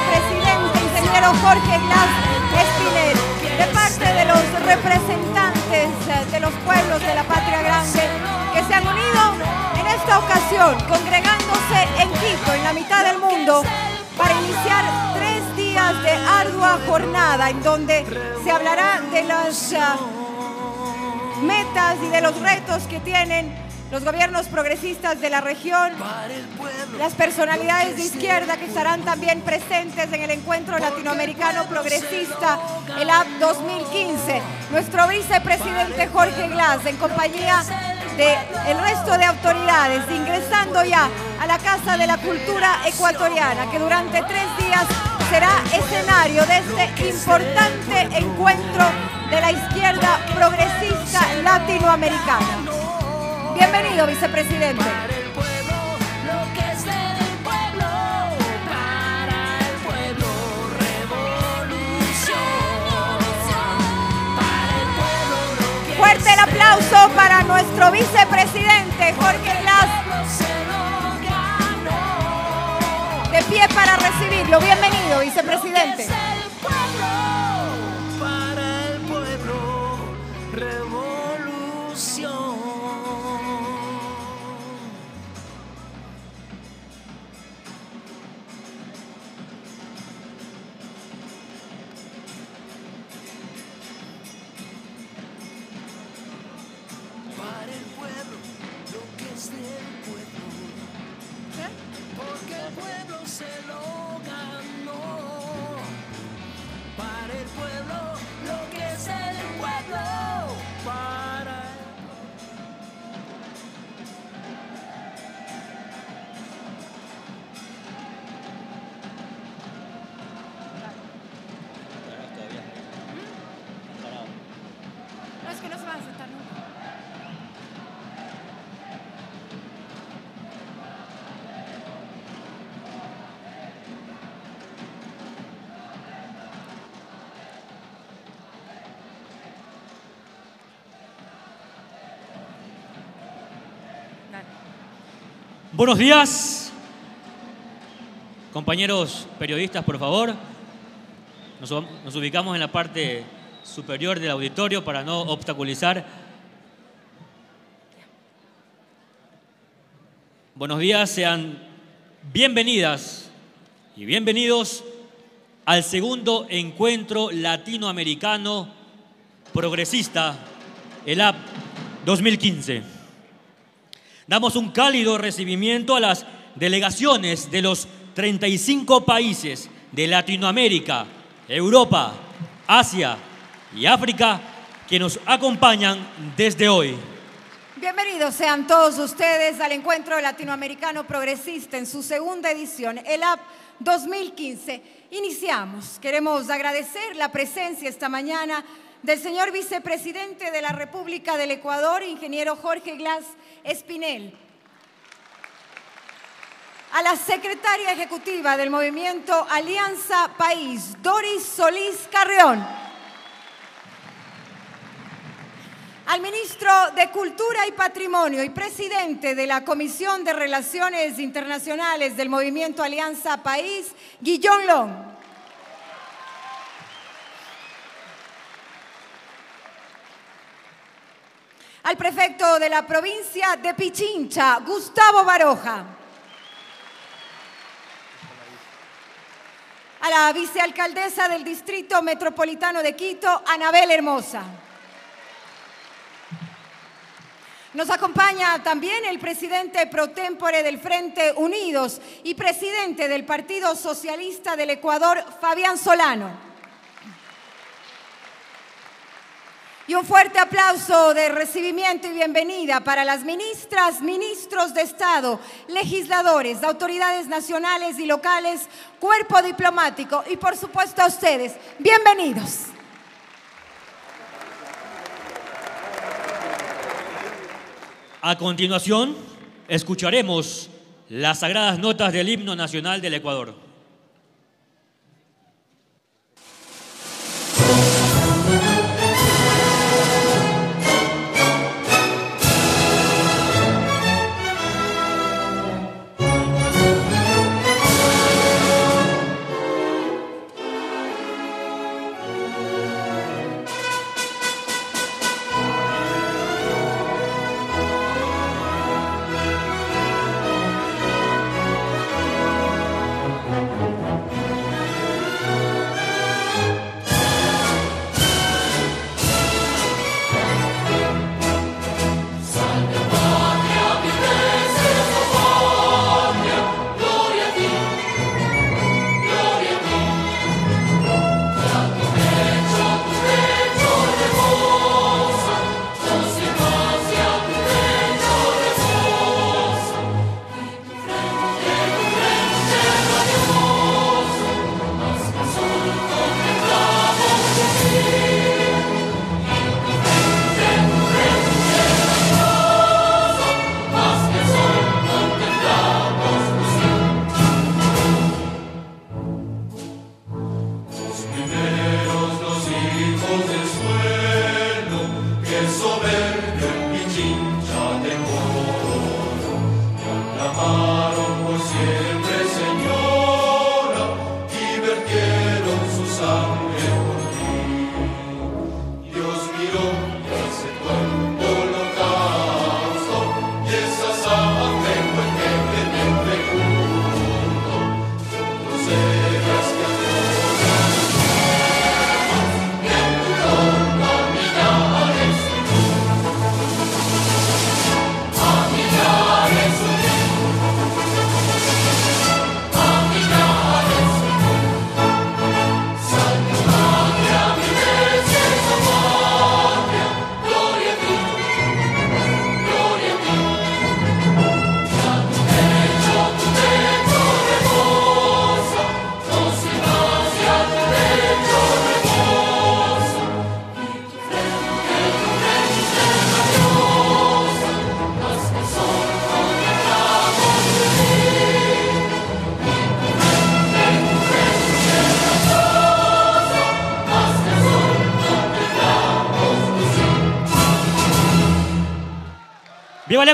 presidente ingeniero Jorge Glass Espinel, de parte de los representantes eh, de los pueblos de la patria grande que se han unido en esta ocasión, congregándose en Quito, en la mitad del mundo, para iniciar tres días de ardua jornada en donde se hablará de las eh, metas y de los retos que tienen los gobiernos progresistas de la región, las personalidades de izquierda que estarán también presentes en el encuentro latinoamericano progresista, el AP 2015. Nuestro vicepresidente Jorge Glass, en compañía del el resto de autoridades, ingresando ya a la Casa de la Cultura Ecuatoriana, que durante tres días será escenario de este importante encuentro de la izquierda progresista latinoamericana. Bienvenido, vicepresidente. Fuerte el aplauso para nuestro vicepresidente Jorge Glass. De pie para recibirlo. Bienvenido, vicepresidente. Buenos días. Compañeros periodistas, por favor. Nos, ubicamos en la parte superior del auditorio para no obstaculizar. Buenos días, sean bienvenidas y bienvenidos al segundo encuentro latinoamericano progresista, el AP 2015. Damos un cálido recibimiento a las delegaciones de los 35 países de Latinoamérica, Europa, Asia y África que nos acompañan desde hoy. Bienvenidos sean todos ustedes al Encuentro Latinoamericano Progresista en su segunda edición, el AP 2015. Iniciamos. Queremos agradecer la presencia esta mañana del señor vicepresidente de la República del Ecuador, ingeniero Jorge Glass Espinel, a la secretaria ejecutiva del movimiento Alianza País, Doris Solís Carreón, al ministro de Cultura y Patrimonio y presidente de la Comisión de Relaciones Internacionales del movimiento Alianza País, Guillón Long, al prefecto de la provincia de Pichincha, Gustavo Baroja. A la vicealcaldesa del Distrito Metropolitano de Quito, Anabel Hermosa. Nos acompaña también el presidente pro del Frente Unidos y presidente del Partido Socialista del Ecuador, Fabián Solano. Y un fuerte aplauso de recibimiento y bienvenida para las ministras, ministros de Estado, legisladores, autoridades nacionales y locales, cuerpo diplomático y por supuesto a ustedes. Bienvenidos. A continuación, escucharemos las sagradas notas del himno nacional del Ecuador.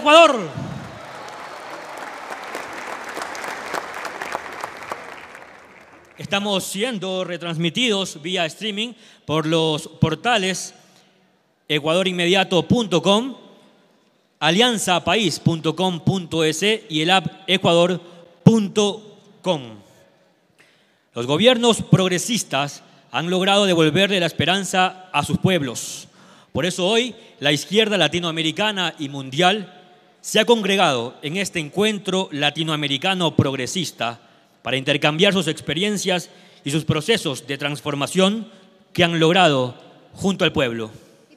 Ecuador. Estamos siendo retransmitidos vía streaming por los portales ecuadorinmediato.com, alianzapaís.com.es y el app ecuador.com. Los gobiernos progresistas han logrado devolverle la esperanza a sus pueblos. Por eso hoy la izquierda latinoamericana y mundial se ha congregado en este encuentro latinoamericano progresista para intercambiar sus experiencias y sus procesos de transformación que han logrado junto al pueblo. Y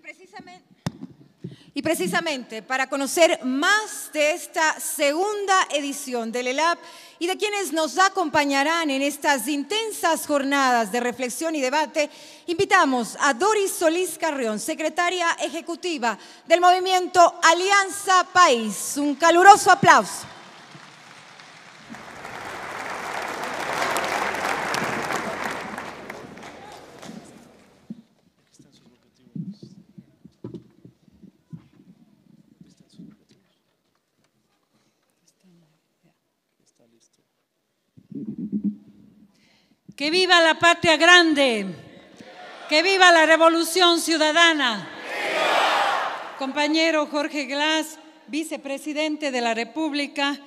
precisamente, y precisamente para conocer más de esta segunda edición del ELAP, y de quienes nos acompañarán en estas intensas jornadas de reflexión y debate, invitamos a Doris Solís Carrión, secretaria ejecutiva del movimiento Alianza País. Un caluroso aplauso. Que viva la patria grande. Que viva la revolución ciudadana. Compañero Jorge Glass, vicepresidente de la República.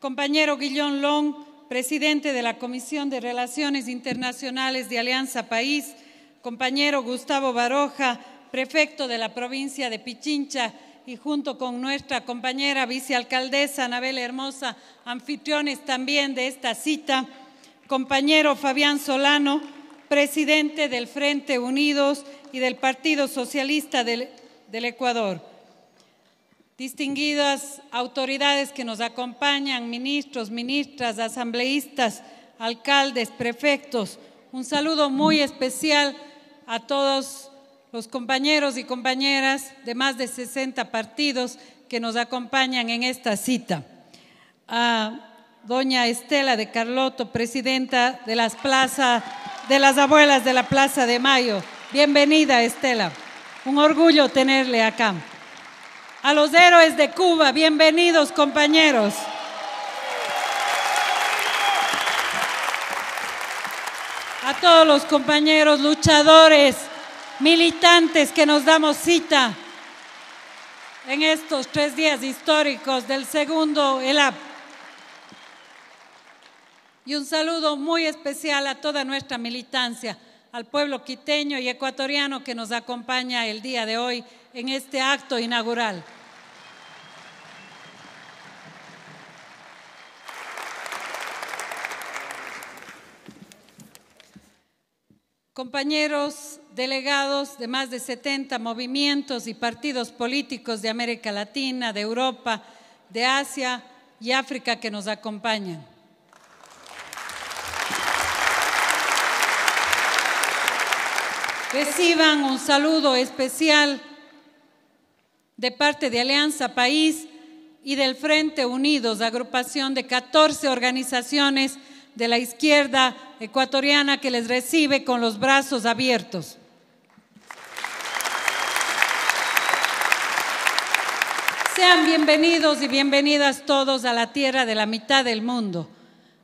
Compañero Guillón Long, presidente de la Comisión de Relaciones Internacionales de Alianza País. Compañero Gustavo Baroja, prefecto de la provincia de Pichincha y junto con nuestra compañera vicealcaldesa Anabel Hermosa, anfitriones también de esta cita, compañero Fabián Solano, presidente del Frente Unidos y del Partido Socialista del, Ecuador. Distinguidas autoridades que nos acompañan, ministros, ministras, asambleístas, alcaldes, prefectos, un saludo muy especial a todos los compañeros y compañeras de más de 60 partidos que nos acompañan en esta cita. Ah, doña Estela de Carlotto, presidenta de las plazas, de las abuelas de la Plaza de Mayo. Bienvenida, Estela. Un orgullo tenerle acá. A los héroes de Cuba, bienvenidos, compañeros. A todos los compañeros luchadores, militantes que nos damos cita en estos tres días históricos del segundo ELAP y un saludo muy especial a toda nuestra militancia, al pueblo quiteño y ecuatoriano que nos acompaña el día de hoy en este acto inaugural. Compañeros delegados de más de 70 movimientos y partidos políticos de América Latina, de Europa, de Asia y África que nos acompañan Reciban un saludo especial de parte de Alianza País y del Frente Unidos, agrupación de 14 organizaciones de la izquierda ecuatoriana que les recibe con los brazos abiertos. Sean bienvenidos y bienvenidas todos a la tierra de la mitad del mundo,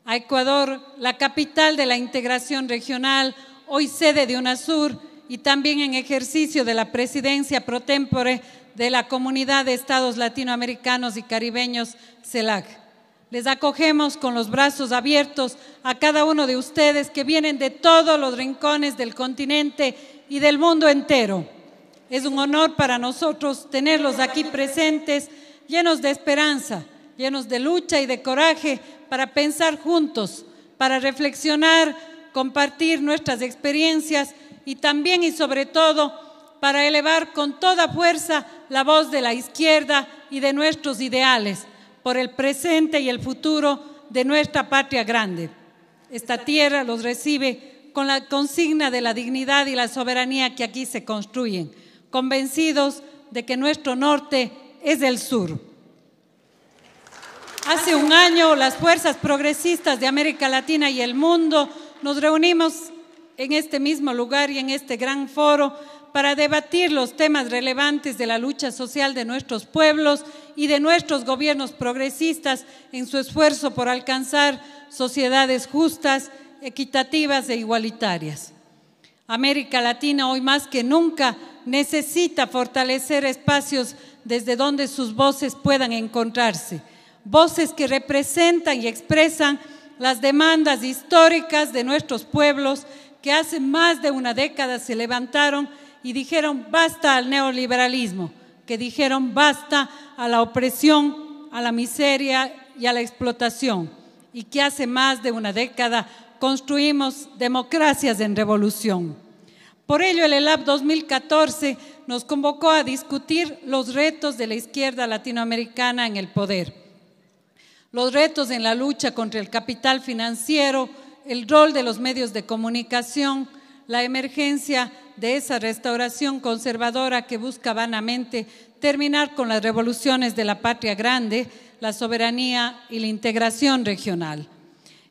a Ecuador, la capital de la integración regional, hoy sede de UNASUR y también en ejercicio de la presidencia pro tempore de la Comunidad de Estados Latinoamericanos y Caribeños, CELAC. Les acogemos con los brazos abiertos a cada uno de ustedes que vienen de todos los rincones del continente y del mundo entero. Es un honor para nosotros tenerlos aquí presentes, llenos de esperanza, llenos de lucha y de coraje para pensar juntos, para reflexionar, compartir nuestras experiencias y también y sobre todo para elevar con toda fuerza la voz de la izquierda y de nuestros ideales por el presente y el futuro de nuestra patria grande. Esta tierra los recibe con la consigna de la dignidad y la soberanía que aquí se construyen, convencidos de que nuestro norte es el sur. Hace un año las fuerzas progresistas de América Latina y el mundo nos reunimos en este mismo lugar y en este gran foro para debatir los temas relevantes de la lucha social de nuestros pueblos y de nuestros gobiernos progresistas en su esfuerzo por alcanzar sociedades justas, equitativas e igualitarias. América Latina hoy más que nunca necesita fortalecer espacios desde donde sus voces puedan encontrarse, voces que representan y expresan las demandas históricas de nuestros pueblos, que hace más de una década se levantaron y dijeron basta al neoliberalismo, que dijeron basta a la opresión, a la miseria y a la explotación, y que hace más de una década construimos democracias en revolución. Por ello, el ELAP 2014 nos convocó a discutir los retos de la izquierda latinoamericana en el poder, los retos en la lucha contra el capital financiero, el rol de los medios de comunicación, la emergencia de esa restauración conservadora que busca vanamente terminar con las revoluciones de la patria grande, la soberanía y la integración regional.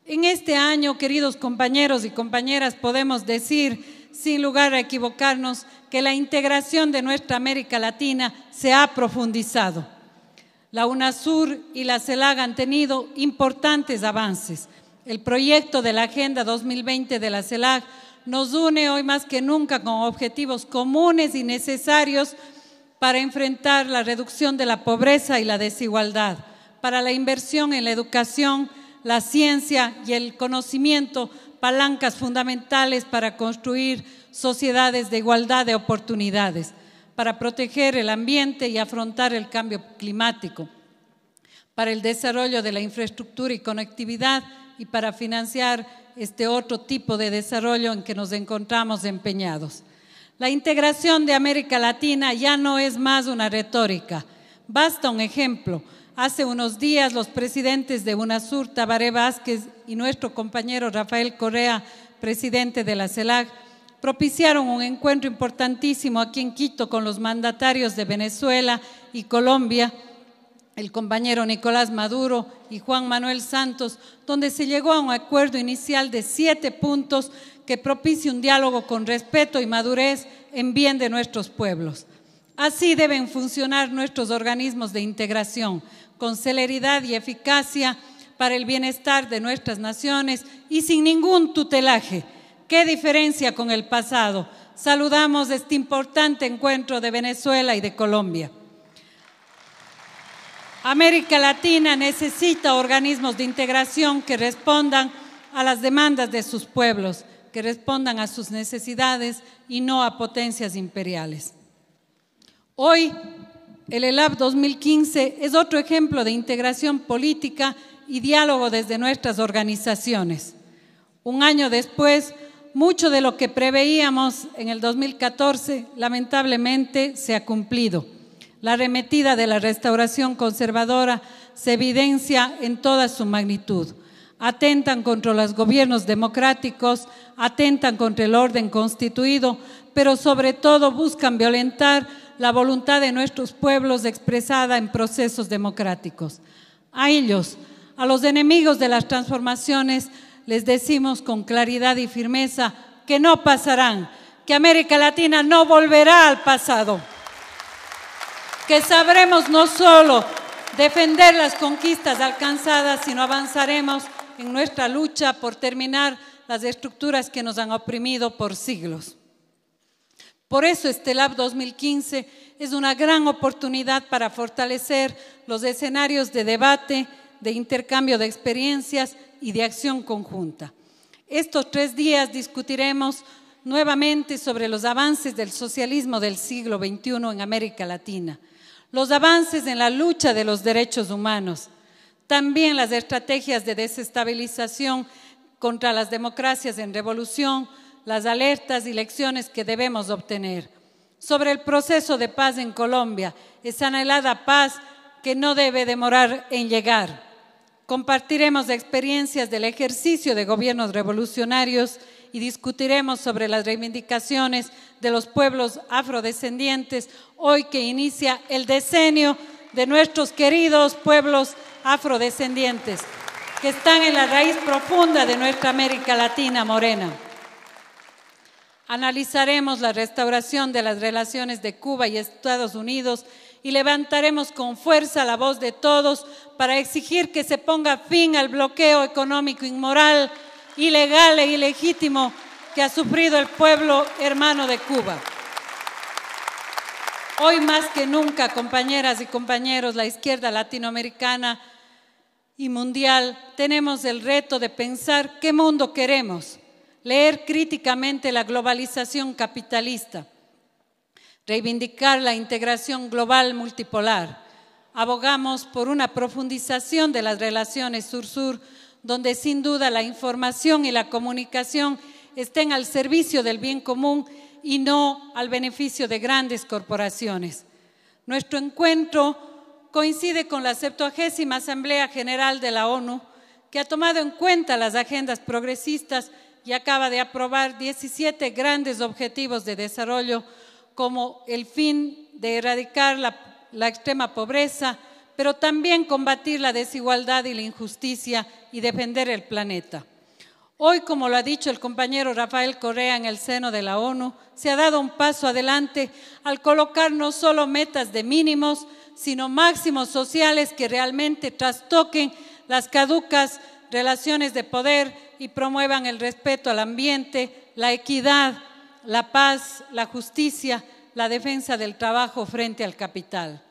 En este año, queridos compañeros y compañeras, podemos decir, sin lugar a equivocarnos, que la integración de nuestra América Latina se ha profundizado. La UNASUR y la CELAG han tenido importantes avances. El proyecto de la Agenda 2020 de la CELAC nos une hoy más que nunca con objetivos comunes y necesarios para enfrentar la reducción de la pobreza y la desigualdad, para la inversión en la educación, la ciencia y el conocimiento, palancas fundamentales para construir sociedades de igualdad de oportunidades, para proteger el ambiente y afrontar el cambio climático, para el desarrollo de la infraestructura y conectividad, y para financiar este otro tipo de desarrollo en que nos encontramos empeñados. La integración de América Latina ya no es más una retórica. Basta un ejemplo. Hace unos días los presidentes de UNASUR, Tabaré Vázquez y nuestro compañero Rafael Correa, presidente de la CELAC, propiciaron un encuentro importantísimo aquí en Quito con los mandatarios de Venezuela y Colombia el compañero Nicolás Maduro y Juan Manuel Santos, donde se llegó a un acuerdo inicial de siete puntos que propicie un diálogo con respeto y madurez en bien de nuestros pueblos. Así deben funcionar nuestros organismos de integración, con celeridad y eficacia para el bienestar de nuestras naciones y sin ningún tutelaje. ¿Qué diferencia con el pasado? Saludamos este importante encuentro de Venezuela y de Colombia. América Latina necesita organismos de integración que respondan a las demandas de sus pueblos, que respondan a sus necesidades y no a potencias imperiales. Hoy, el ELAB 2015 es otro ejemplo de integración política y diálogo desde nuestras organizaciones. Un año después, mucho de lo que preveíamos en el 2014 lamentablemente se ha cumplido. La arremetida de la restauración conservadora se evidencia en toda su magnitud. Atentan contra los gobiernos democráticos, atentan contra el orden constituido, pero sobre todo buscan violentar la voluntad de nuestros pueblos expresada en procesos democráticos. A ellos, a los enemigos de las transformaciones, les decimos con claridad y firmeza que no pasarán, que América Latina no volverá al pasado que sabremos no solo defender las conquistas alcanzadas, sino avanzaremos en nuestra lucha por terminar las estructuras que nos han oprimido por siglos. Por eso este Lab 2015 es una gran oportunidad para fortalecer los escenarios de debate, de intercambio de experiencias y de acción conjunta. Estos tres días discutiremos nuevamente sobre los avances del socialismo del siglo XXI en América Latina los avances en la lucha de los derechos humanos, también las estrategias de desestabilización contra las democracias en revolución, las alertas y lecciones que debemos obtener. Sobre el proceso de paz en Colombia, esa anhelada paz que no debe demorar en llegar. Compartiremos experiencias del ejercicio de gobiernos revolucionarios y discutiremos sobre las reivindicaciones de los pueblos afrodescendientes hoy que inicia el decenio de nuestros queridos pueblos afrodescendientes que están en la raíz profunda de nuestra América Latina morena. Analizaremos la restauración de las relaciones de Cuba y Estados Unidos y levantaremos con fuerza la voz de todos para exigir que se ponga fin al bloqueo económico inmoral ilegal e ilegítimo que ha sufrido el pueblo hermano de Cuba. Hoy más que nunca, compañeras y compañeros, la izquierda latinoamericana y mundial, tenemos el reto de pensar qué mundo queremos, leer críticamente la globalización capitalista, reivindicar la integración global multipolar. Abogamos por una profundización de las relaciones sur-sur donde sin duda la información y la comunicación estén al servicio del bien común y no al beneficio de grandes corporaciones. Nuestro encuentro coincide con la 70 Asamblea General de la ONU, que ha tomado en cuenta las agendas progresistas y acaba de aprobar 17 grandes objetivos de desarrollo como el fin de erradicar la extrema pobreza, pero también combatir la desigualdad y la injusticia y defender el planeta. Hoy, como lo ha dicho el compañero Rafael Correa en el seno de la ONU, se ha dado un paso adelante al colocar no solo metas de mínimos, sino máximos sociales que realmente trastoquen las caducas relaciones de poder y promuevan el respeto al ambiente, la equidad, la paz, la justicia, la defensa del trabajo frente al capital.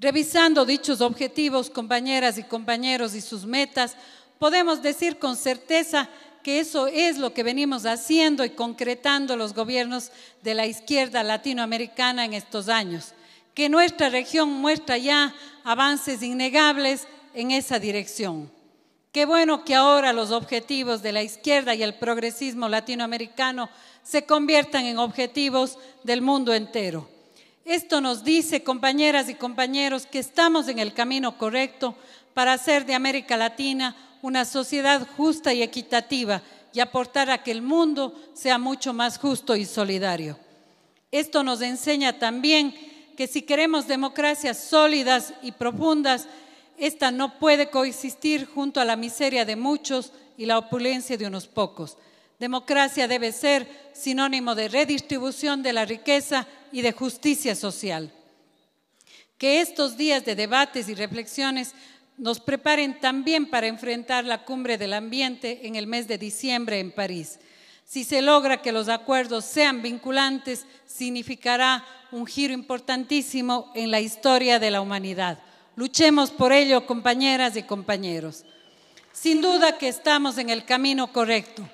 Revisando dichos objetivos, compañeras y compañeros, y sus metas, podemos decir con certeza que eso es lo que venimos haciendo y concretando los gobiernos de la izquierda latinoamericana en estos años, que nuestra región muestra ya avances innegables en esa dirección. Qué bueno que ahora los objetivos de la izquierda y el progresismo latinoamericano se conviertan en objetivos del mundo entero. Esto nos dice, compañeras y compañeros, que estamos en el camino correcto para hacer de América Latina una sociedad justa y equitativa y aportar a que el mundo sea mucho más justo y solidario. Esto nos enseña también que si queremos democracias sólidas y profundas, esta no puede coexistir junto a la miseria de muchos y la opulencia de unos pocos. Democracia debe ser sinónimo de redistribución de la riqueza y de justicia social. Que estos días de debates y reflexiones nos preparen también para enfrentar la cumbre del ambiente en el mes de diciembre en París. Si se logra que los acuerdos sean vinculantes, significará un giro importantísimo en la historia de la humanidad. Luchemos por ello, compañeras y compañeros. Sin duda que estamos en el camino correcto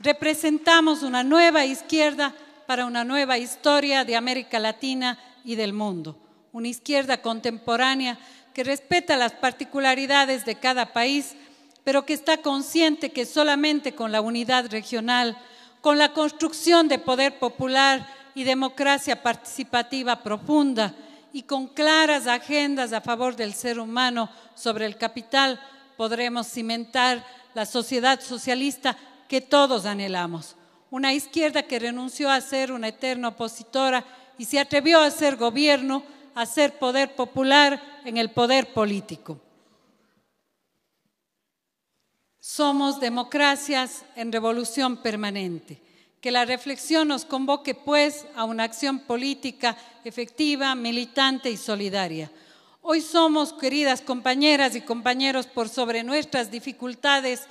representamos una nueva izquierda para una nueva historia de América Latina y del mundo. Una izquierda contemporánea que respeta las particularidades de cada país, pero que está consciente que solamente con la unidad regional, con la construcción de poder popular y democracia participativa profunda y con claras agendas a favor del ser humano sobre el capital, podremos cimentar la sociedad socialista que todos anhelamos. Una izquierda que renunció a ser una eterna opositora y se atrevió a ser gobierno, a ser poder popular en el poder político. Somos democracias en revolución permanente. Que la reflexión nos convoque, pues, a una acción política efectiva, militante y solidaria. Hoy somos, queridas compañeras y compañeros, por sobre nuestras dificultades,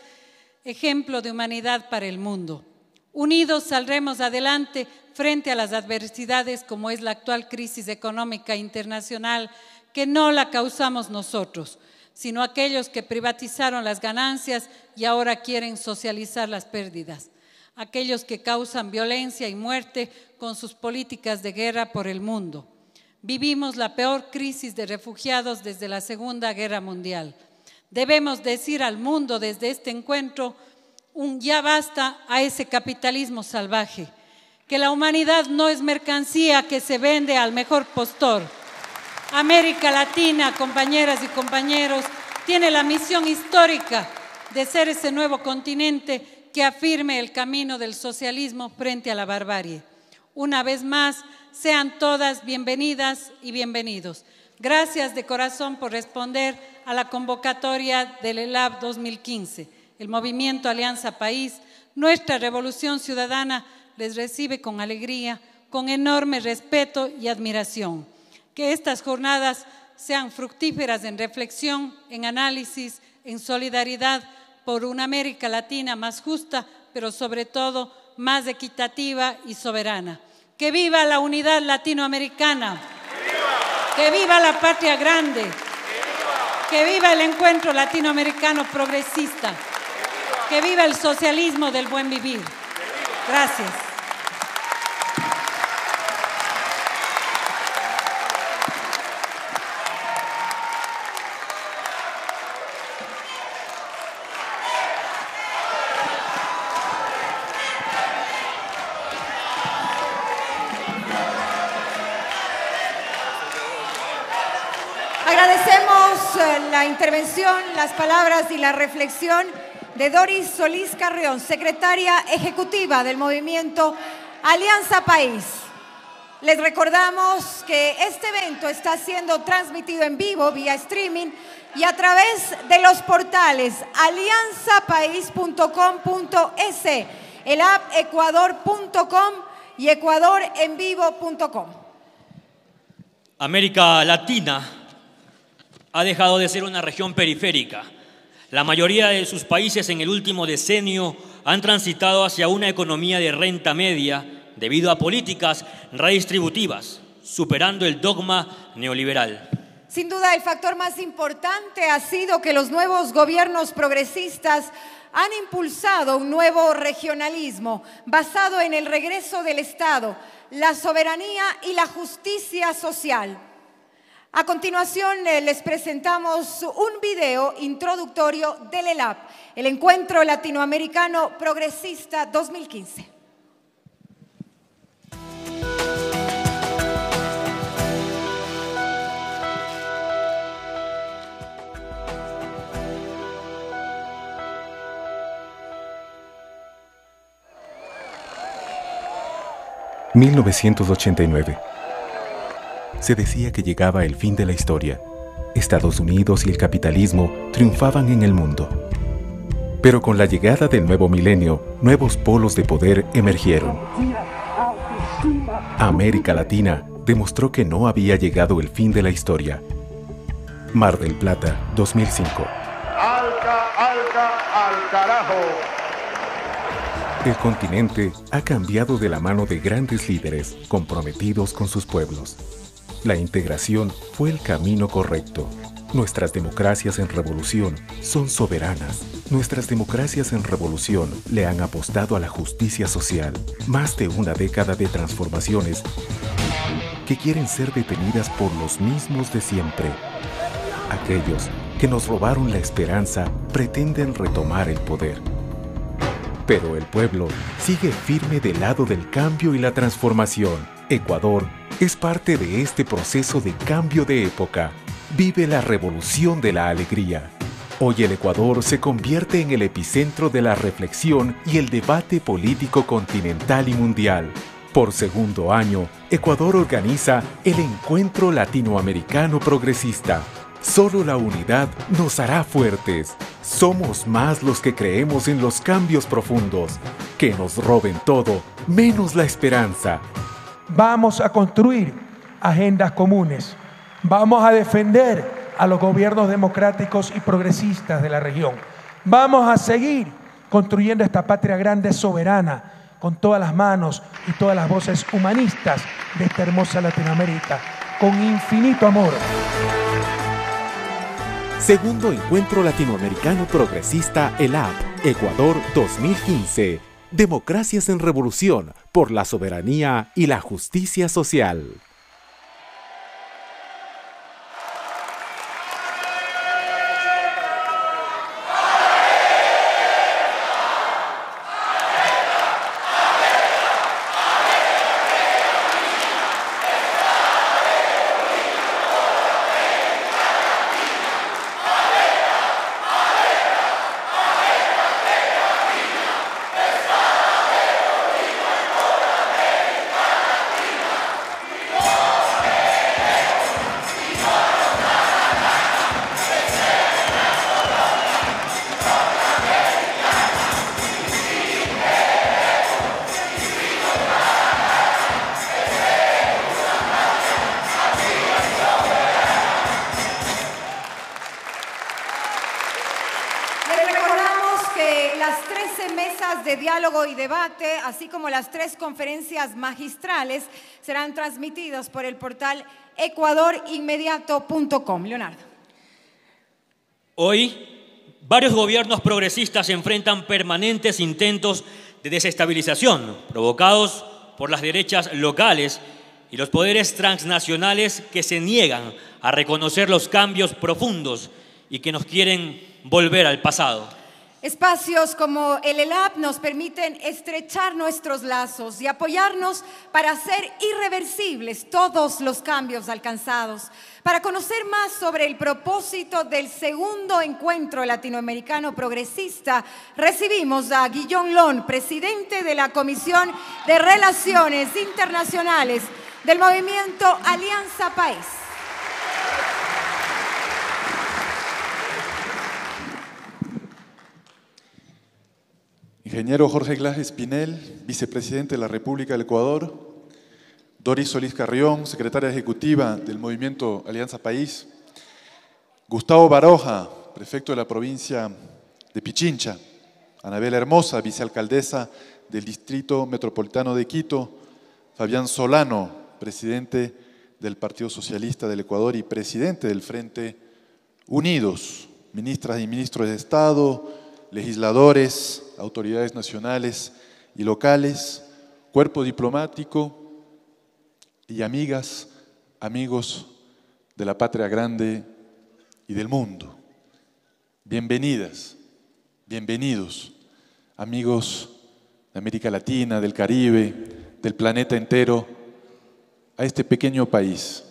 ejemplo de humanidad para el mundo. Unidos saldremos adelante frente a las adversidades como es la actual crisis económica internacional, que no la causamos nosotros, sino aquellos que privatizaron las ganancias y ahora quieren socializar las pérdidas, aquellos que causan violencia y muerte con sus políticas de guerra por el mundo. Vivimos la peor crisis de refugiados desde la Segunda Guerra Mundial. Debemos decir al mundo desde este encuentro un ya basta a ese capitalismo salvaje, que la humanidad no es mercancía que se vende al mejor postor. América Latina, compañeras y compañeros, tiene la misión histórica de ser ese nuevo continente que afirme el camino del socialismo frente a la barbarie. Una vez más, sean todas bienvenidas y bienvenidos. Gracias de corazón por responder a la convocatoria del ELAB 2015. El movimiento Alianza País, nuestra revolución ciudadana, les recibe con alegría, con enorme respeto y admiración. Que estas jornadas sean fructíferas en reflexión, en análisis, en solidaridad por una América Latina más justa, pero sobre todo más equitativa y soberana. Que viva la unidad latinoamericana. Que viva la patria grande. Que viva, el encuentro latinoamericano progresista. que viva el socialismo del buen vivir. Gracias. las palabras y la reflexión de Doris Solís Carrión, secretaria ejecutiva del movimiento Alianza País. Les recordamos que este evento está siendo transmitido en vivo vía streaming y a través de los portales alianzapaís.com.es, el app ecuador.com y ecuadorenvivo.com. América Latina ha dejado de ser una región periférica. La mayoría de sus países en el último decenio han transitado hacia una economía de renta media debido a políticas redistributivas, superando el dogma neoliberal. Sin duda, el factor más importante ha sido que los nuevos gobiernos progresistas han impulsado un nuevo regionalismo basado en el regreso del Estado, la soberanía y la justicia social. A continuación eh, les presentamos un video introductorio del ELAP, el Encuentro Latinoamericano Progresista 2015. ...1989 se decía que llegaba el fin de la historia. Estados Unidos y el capitalismo triunfaban en el mundo. Pero con la llegada del nuevo milenio, nuevos polos de poder emergieron. América Latina demostró que no había llegado el fin de la historia. Mar del Plata, 2005. El continente ha cambiado de la mano de grandes líderes comprometidos con sus pueblos. La integración fue el camino correcto. Nuestras democracias en revolución son soberanas. Nuestras democracias en revolución le han apostado a la justicia social. Más de una década de transformaciones que quieren ser detenidas por los mismos de siempre. Aquellos que nos robaron la esperanza pretenden retomar el poder. Pero el pueblo sigue firme del lado del cambio y la transformación. Ecuador es parte de este proceso de cambio de época. Vive la revolución de la alegría. Hoy el Ecuador se convierte en el epicentro de la reflexión y el debate político continental y mundial. Por segundo año, Ecuador organiza el Encuentro Latinoamericano Progresista. Solo la unidad nos hará fuertes. Somos más los que creemos en los cambios profundos. Que nos roben todo, menos la esperanza. Vamos a construir agendas comunes. Vamos a defender a los gobiernos democráticos y progresistas de la región. Vamos a seguir construyendo esta patria grande, soberana, con todas las manos y todas las voces humanistas de esta hermosa Latinoamérica, con infinito amor. Segundo Encuentro Latinoamericano Progresista El AP, Ecuador 2015. Democracias en Revolución por la Soberanía y la Justicia Social. conferencias magistrales serán transmitidos por el portal ecuadorinmediato.com. Leonardo. Hoy, varios gobiernos progresistas enfrentan permanentes intentos de desestabilización provocados por las derechas locales y los poderes transnacionales que se niegan a reconocer los cambios profundos y que nos quieren volver al pasado. Espacios como el ELAP nos permiten estrechar nuestros lazos y apoyarnos para hacer irreversibles todos los cambios alcanzados, para conocer más sobre el propósito del segundo encuentro latinoamericano progresista. Recibimos a Guillón Lón, presidente de la Comisión de Relaciones Internacionales del movimiento Alianza País. Ingeniero Jorge Glass Espinel, vicepresidente de la República del Ecuador. Doris Solís Carrión, secretaria ejecutiva del Movimiento Alianza País. Gustavo Baroja, prefecto de la provincia de Pichincha. Anabel Hermosa, vicealcaldesa del Distrito Metropolitano de Quito. Fabián Solano, presidente del Partido Socialista del Ecuador y presidente del Frente Unidos. Ministras y ministros de Estado, legisladores, autoridades nacionales y locales, cuerpo diplomático y amigas, amigos de la patria grande y del mundo. Bienvenidas, bienvenidos, amigos de América Latina, del Caribe, del planeta entero, a este pequeño país,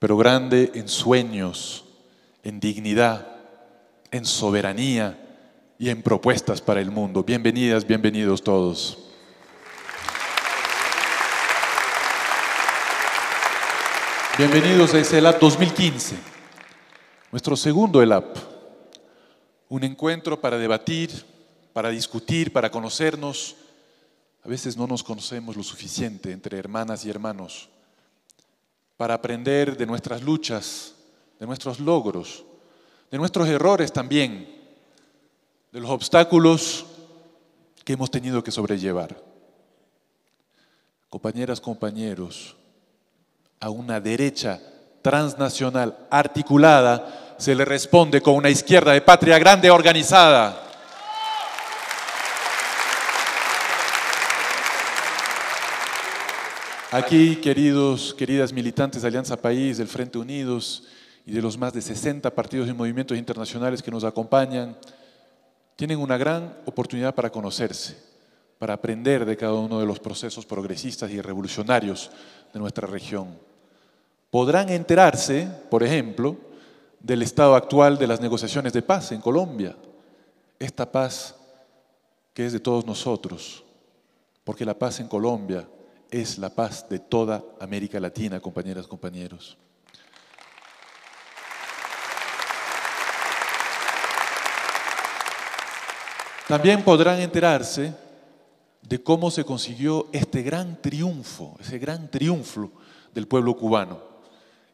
pero grande en sueños, en dignidad, en soberanía, y en propuestas para el mundo. Bienvenidas, bienvenidos todos. Bienvenidos a ese ELAP 2015, nuestro segundo ELAP, un encuentro para debatir, para discutir, para conocernos. A veces no nos conocemos lo suficiente entre hermanas y hermanos para aprender de nuestras luchas, de nuestros logros, de nuestros errores también, de los obstáculos que hemos tenido que sobrellevar. Compañeras, compañeros, a una derecha transnacional articulada se le responde con una izquierda de patria grande organizada. Aquí, queridos, queridas militantes de Alianza País, del Frente Unidos y de los más de 60 partidos y movimientos internacionales que nos acompañan, tienen una gran oportunidad para conocerse, para aprender de cada uno de los procesos progresistas y revolucionarios de nuestra región. Podrán enterarse, por ejemplo, del estado actual de las negociaciones de paz en Colombia, esta paz que es de todos nosotros, porque la paz en Colombia es la paz de toda América Latina, compañeras, compañeros. También podrán enterarse de cómo se consiguió este gran triunfo, ese gran triunfo del pueblo cubano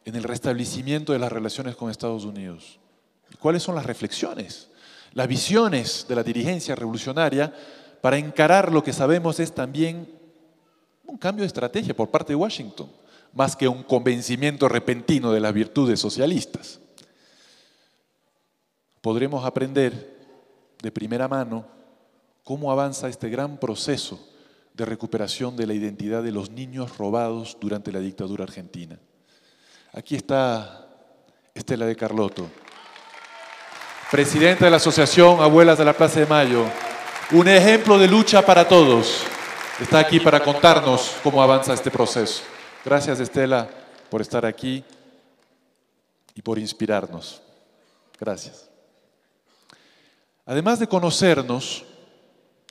en el restablecimiento de las relaciones con Estados Unidos. ¿Cuáles son las reflexiones, las visiones de la dirigencia revolucionaria para encarar lo que sabemos es también un cambio de estrategia por parte de Washington, más que un convencimiento repentino de las virtudes socialistas? Podremos aprender de primera mano cómo avanza este gran proceso de recuperación de la identidad de los niños robados durante la dictadura argentina. Aquí está Estela de Carlotto, presidenta de la Asociación Abuelas de la Plaza de Mayo, un ejemplo de lucha para todos. Está aquí para contarnos cómo avanza este proceso. Gracias Estela por estar aquí y por inspirarnos. Gracias. Además de conocernos,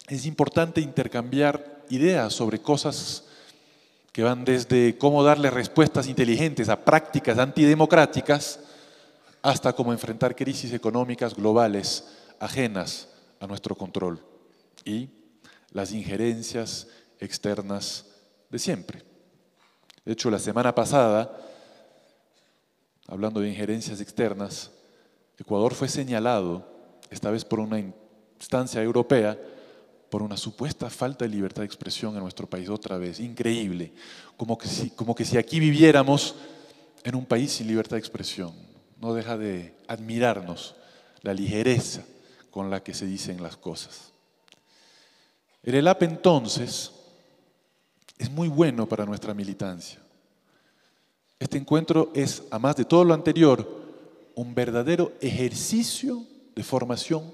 es importante intercambiar ideas sobre cosas que van desde cómo darle respuestas inteligentes a prácticas antidemocráticas hasta cómo enfrentar crisis económicas globales ajenas a nuestro control y las injerencias externas de siempre. De hecho, la semana pasada, hablando de injerencias externas, Ecuador fue señalado esta vez por una instancia europea, por una supuesta falta de libertad de expresión en nuestro país otra vez. Increíble. Como que si, aquí viviéramos en un país sin libertad de expresión. No deja de admirarnos la ligereza con la que se dicen las cosas. El ELAP entonces es muy bueno para nuestra militancia. Este encuentro es, a más de todo lo anterior, un verdadero ejercicio de formación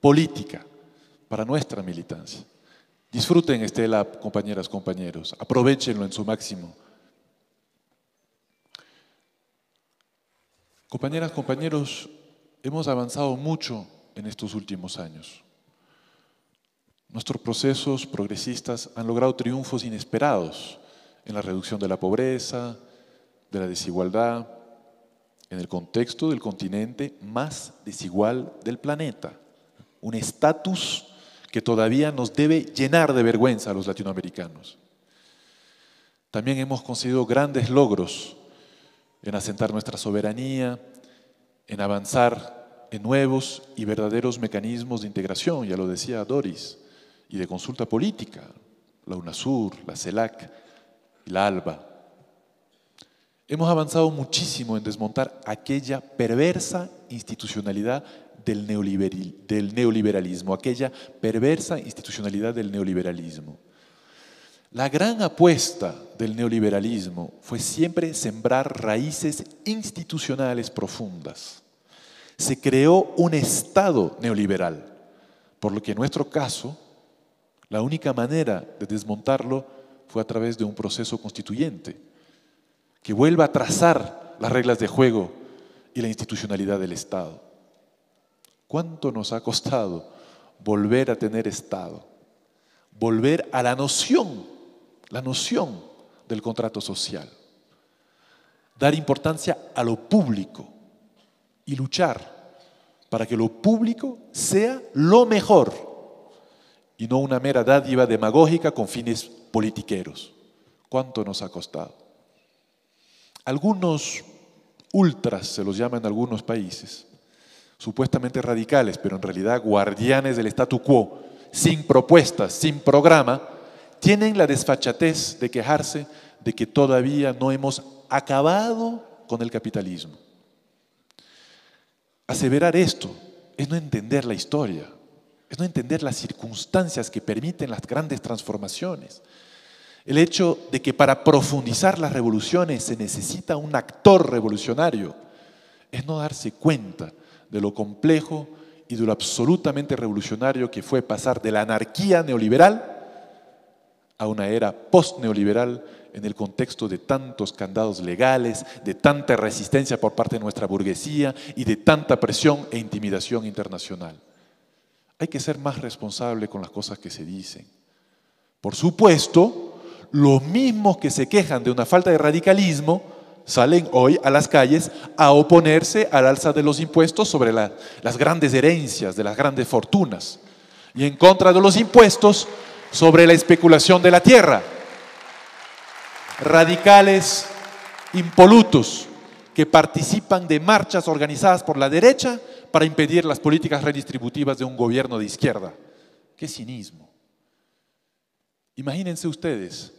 política para nuestra militancia. Disfruten este lab, compañeras, compañeros. Aprovechenlo en su máximo. Compañeras, compañeros, hemos avanzado mucho en estos últimos años. Nuestros procesos progresistas han logrado triunfos inesperados en la reducción de la pobreza, de la desigualdad, en el contexto del continente más desigual del planeta. Un estatus que todavía nos debe llenar de vergüenza a los latinoamericanos. También hemos conseguido grandes logros en asentar nuestra soberanía, en avanzar en nuevos y verdaderos mecanismos de integración, ya lo decía Doris, y de consulta política, la UNASUR, la CELAC y la ALBA. Hemos avanzado muchísimo en desmontar aquella perversa institucionalidad del, neoliberalismo, aquella perversa institucionalidad del neoliberalismo. La gran apuesta del neoliberalismo fue siempre sembrar raíces institucionales profundas. Se creó un Estado neoliberal, por lo que en nuestro caso, la única manera de desmontarlo fue a través de un proceso constituyente que vuelva a trazar las reglas de juego y la institucionalidad del Estado. ¿Cuánto nos ha costado volver a tener Estado? Volver a la noción, la noción del contrato social. Dar importancia a lo público y luchar para que lo público sea lo mejor y no una mera dádiva demagógica con fines politiqueros. ¿Cuánto nos ha costado? algunos ultras, se los llaman en algunos países, supuestamente radicales, pero en realidad guardianes del statu quo, sin propuestas, sin programa, tienen la desfachatez de quejarse de que todavía no hemos acabado con el capitalismo. Aseverar esto es no entender la historia, es no entender las circunstancias que permiten las grandes transformaciones el hecho de que para profundizar las revoluciones se necesita un actor revolucionario, es no darse cuenta de lo complejo y de lo absolutamente revolucionario que fue pasar de la anarquía neoliberal a una era post-neoliberal en el contexto de tantos candados legales, de tanta resistencia por parte de nuestra burguesía y de tanta presión e intimidación internacional. Hay que ser más responsable con las cosas que se dicen. Por supuesto, los mismos que se quejan de una falta de radicalismo salen hoy a las calles a oponerse al alza de los impuestos sobre las grandes herencias, de las grandes fortunas, y en contra de los impuestos sobre la especulación de la tierra. Radicales impolutos que participan de marchas organizadas por la derecha para impedir las políticas redistributivas de un gobierno de izquierda. ¡Qué cinismo! Imagínense ustedes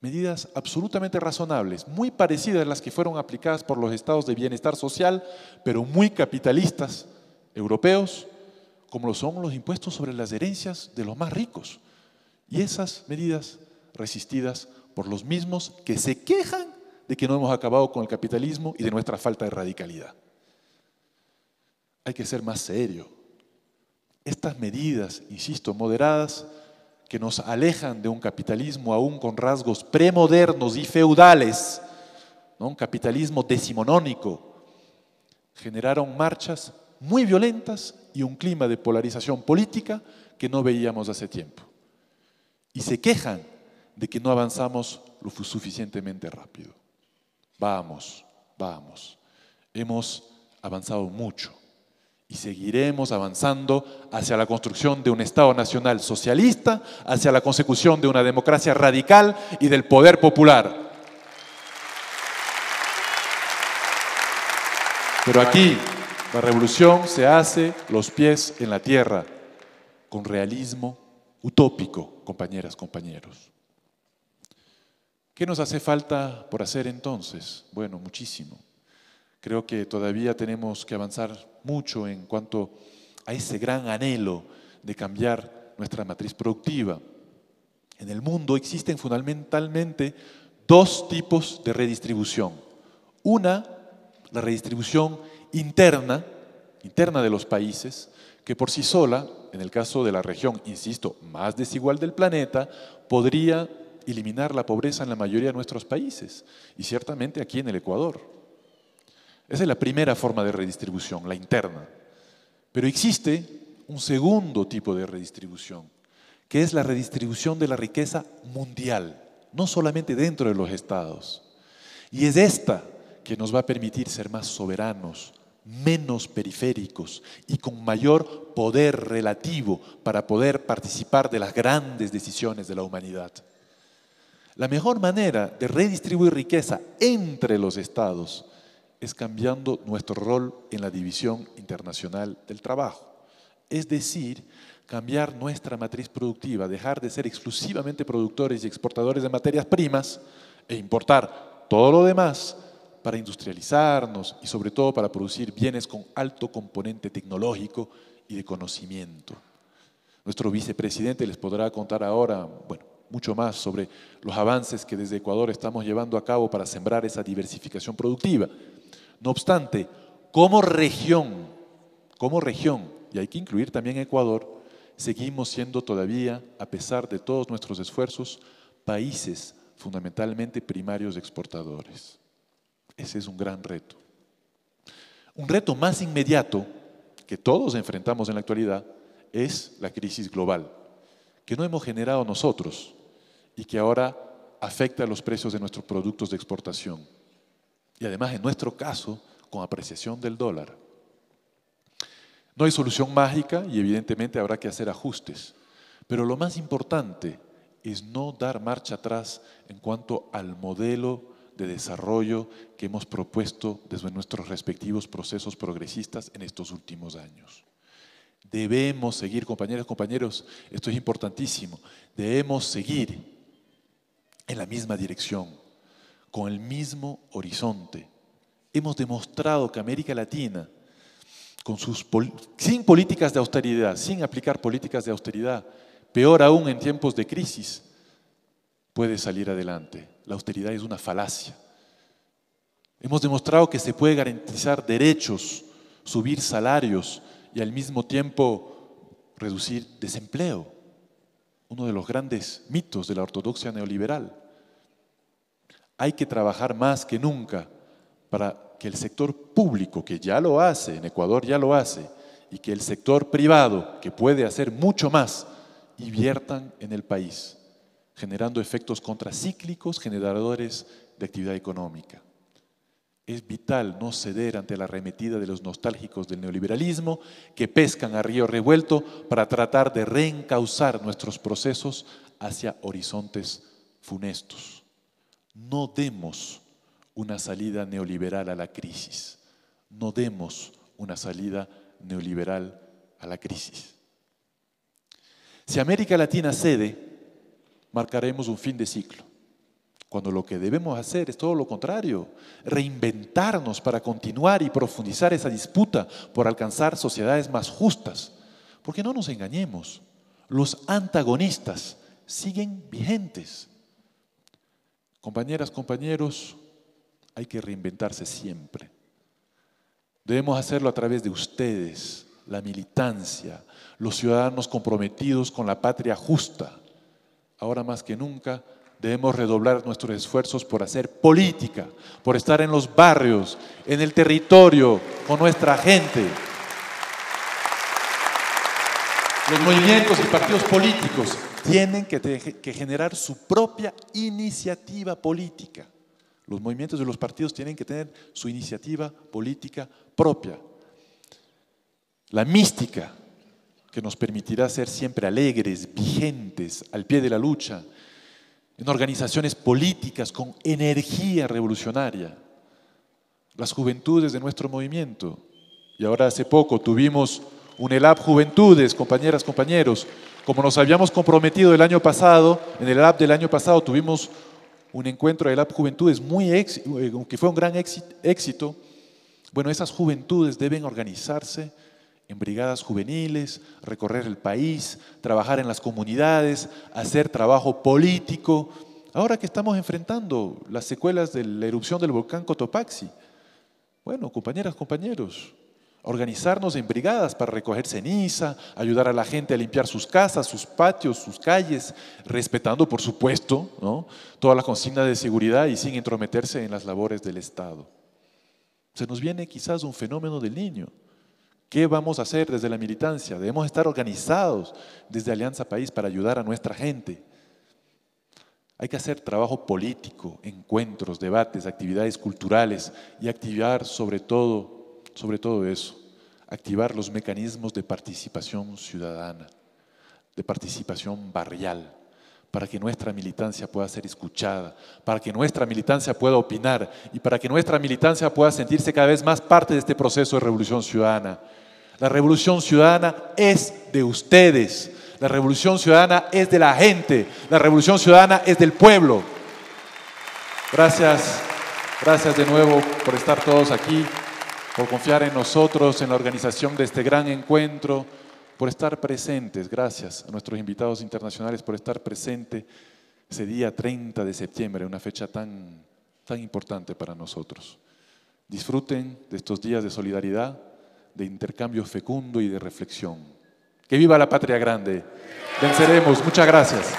medidas absolutamente razonables, muy parecidas a las que fueron aplicadas por los estados de bienestar social, pero muy capitalistas europeos, como lo son los impuestos sobre las herencias de los más ricos. Y esas medidas resistidas por los mismos que se quejan de que no hemos acabado con el capitalismo y de nuestra falta de radicalidad. Hay que ser más serio. Estas medidas, insisto, moderadas, que nos alejan de un capitalismo aún con rasgos premodernos y feudales, un capitalismo decimonónico, generaron marchas muy violentas y un clima de polarización política que no veíamos hace tiempo. Y se quejan de que no avanzamos lo suficientemente rápido. Vamos, vamos. Hemos avanzado mucho y seguiremos avanzando hacia la construcción de un Estado nacional socialista, hacia la consecución de una democracia radical y del poder popular. Pero aquí la revolución se hace los pies en la tierra, con realismo utópico, compañeras, compañeros. ¿Qué nos hace falta por hacer entonces? Bueno, muchísimo. Creo que todavía tenemos que avanzar mucho en cuanto a ese gran anhelo de cambiar nuestra matriz productiva. En el mundo existen fundamentalmente dos tipos de redistribución. Una, la redistribución interna, interna de los países, que por sí sola, en el caso de la región, insisto, más desigual del planeta, podría eliminar la pobreza en la mayoría de nuestros países, y ciertamente aquí en el Ecuador. Esa es la primera forma de redistribución, la interna. Pero existe un segundo tipo de redistribución, que es la redistribución de la riqueza mundial, no solamente dentro de los estados. Y es esta que nos va a permitir ser más soberanos, menos periféricos y con mayor poder relativo para poder participar de las grandes decisiones de la humanidad. La mejor manera de redistribuir riqueza entre los estados es cambiando nuestro rol en la División Internacional del Trabajo. Es decir, cambiar nuestra matriz productiva, dejar de ser exclusivamente productores y exportadores de materias primas e importar todo lo demás para industrializarnos y sobre todo para producir bienes con alto componente tecnológico y de conocimiento. Nuestro vicepresidente les podrá contar ahora, bueno, mucho más sobre los avances que desde Ecuador estamos llevando a cabo para sembrar esa diversificación productiva. No obstante, como región, como región, y hay que incluir también Ecuador, seguimos siendo todavía, a pesar de todos nuestros esfuerzos, países fundamentalmente primarios exportadores. Ese es un gran reto. Un reto más inmediato que todos enfrentamos en la actualidad es la crisis global, que no hemos generado nosotros y que ahora afecta a los precios de nuestros productos de exportación. Y además, en nuestro caso, con apreciación del dólar. No hay solución mágica y evidentemente habrá que hacer ajustes. Pero lo más importante es no dar marcha atrás en cuanto al modelo de desarrollo que hemos propuesto desde nuestros respectivos procesos progresistas en estos últimos años. Debemos seguir, compañeras, compañeros, esto es importantísimo, debemos seguir en la misma dirección con el mismo horizonte. Hemos demostrado que América Latina, sin políticas de austeridad, sin aplicar políticas de austeridad, peor aún en tiempos de crisis, puede salir adelante. La austeridad es una falacia. Hemos demostrado que se puede garantizar derechos, subir salarios y al mismo tiempo reducir desempleo, uno de los grandes mitos de la ortodoxia neoliberal hay que trabajar más que nunca para que el sector público, que ya lo hace, en Ecuador ya lo hace, y que el sector privado, que puede hacer mucho más, inviertan en el país, generando efectos contracíclicos generadores de actividad económica. Es vital no ceder ante la arremetida de los nostálgicos del neoliberalismo que pescan a río revuelto para tratar de reencauzar nuestros procesos hacia horizontes funestos no demos una salida neoliberal a la crisis. No demos una salida neoliberal a la crisis. Si América Latina cede, marcaremos un fin de ciclo, cuando lo que debemos hacer es todo lo contrario, reinventarnos para continuar y profundizar esa disputa por alcanzar sociedades más justas. Porque no nos engañemos, los antagonistas siguen vigentes. Compañeras, compañeros, hay que reinventarse siempre. Debemos hacerlo a través de ustedes, la militancia, los ciudadanos comprometidos con la patria justa. Ahora más que nunca debemos redoblar nuestros esfuerzos por hacer política, por estar en los barrios, en el territorio, con nuestra gente. Los movimientos y partidos políticos tienen que, generar su propia iniciativa política. Los movimientos de los partidos tienen que tener su iniciativa política propia. La mística que nos permitirá ser siempre alegres, vigentes, al pie de la lucha, en organizaciones políticas con energía revolucionaria. Las juventudes de nuestro movimiento. Y ahora hace poco tuvimos un ELAB Juventudes, compañeras, compañeros, como nos habíamos comprometido el año pasado, en el app del año pasado tuvimos un encuentro del app Juventudes muy eh, que fue un gran éxito. Bueno, esas juventudes deben organizarse en brigadas juveniles, recorrer el país, trabajar en las comunidades, hacer trabajo político. Ahora que estamos enfrentando las secuelas de la erupción del volcán Cotopaxi, bueno, compañeras, compañeros, organizarnos en brigadas para recoger ceniza, ayudar a la gente a limpiar sus casas, sus patios, sus calles, respetando, por supuesto, todas toda la consigna de seguridad y sin entrometerse en las labores del Estado. Se nos viene quizás un fenómeno del niño. ¿Qué vamos a hacer desde la militancia? Debemos estar organizados desde Alianza País para ayudar a nuestra gente. Hay que hacer trabajo político, encuentros, debates, actividades culturales y activar sobre todo sobre todo eso, activar los mecanismos de participación ciudadana, de participación barrial, para que nuestra militancia pueda ser escuchada, para que nuestra militancia pueda opinar y para que nuestra militancia pueda sentirse cada vez más parte de este proceso de revolución ciudadana. La revolución ciudadana es de ustedes, la revolución ciudadana es de la gente, la revolución ciudadana es del pueblo. Gracias, gracias de nuevo por estar todos aquí por confiar en nosotros, en la organización de este gran encuentro, por estar presentes. Gracias a nuestros invitados internacionales por estar presentes ese día 30 de septiembre, una fecha tan, tan importante para nosotros. Disfruten de estos días de solidaridad, de intercambio fecundo y de reflexión. Que viva la patria grande. Venceremos. Muchas gracias.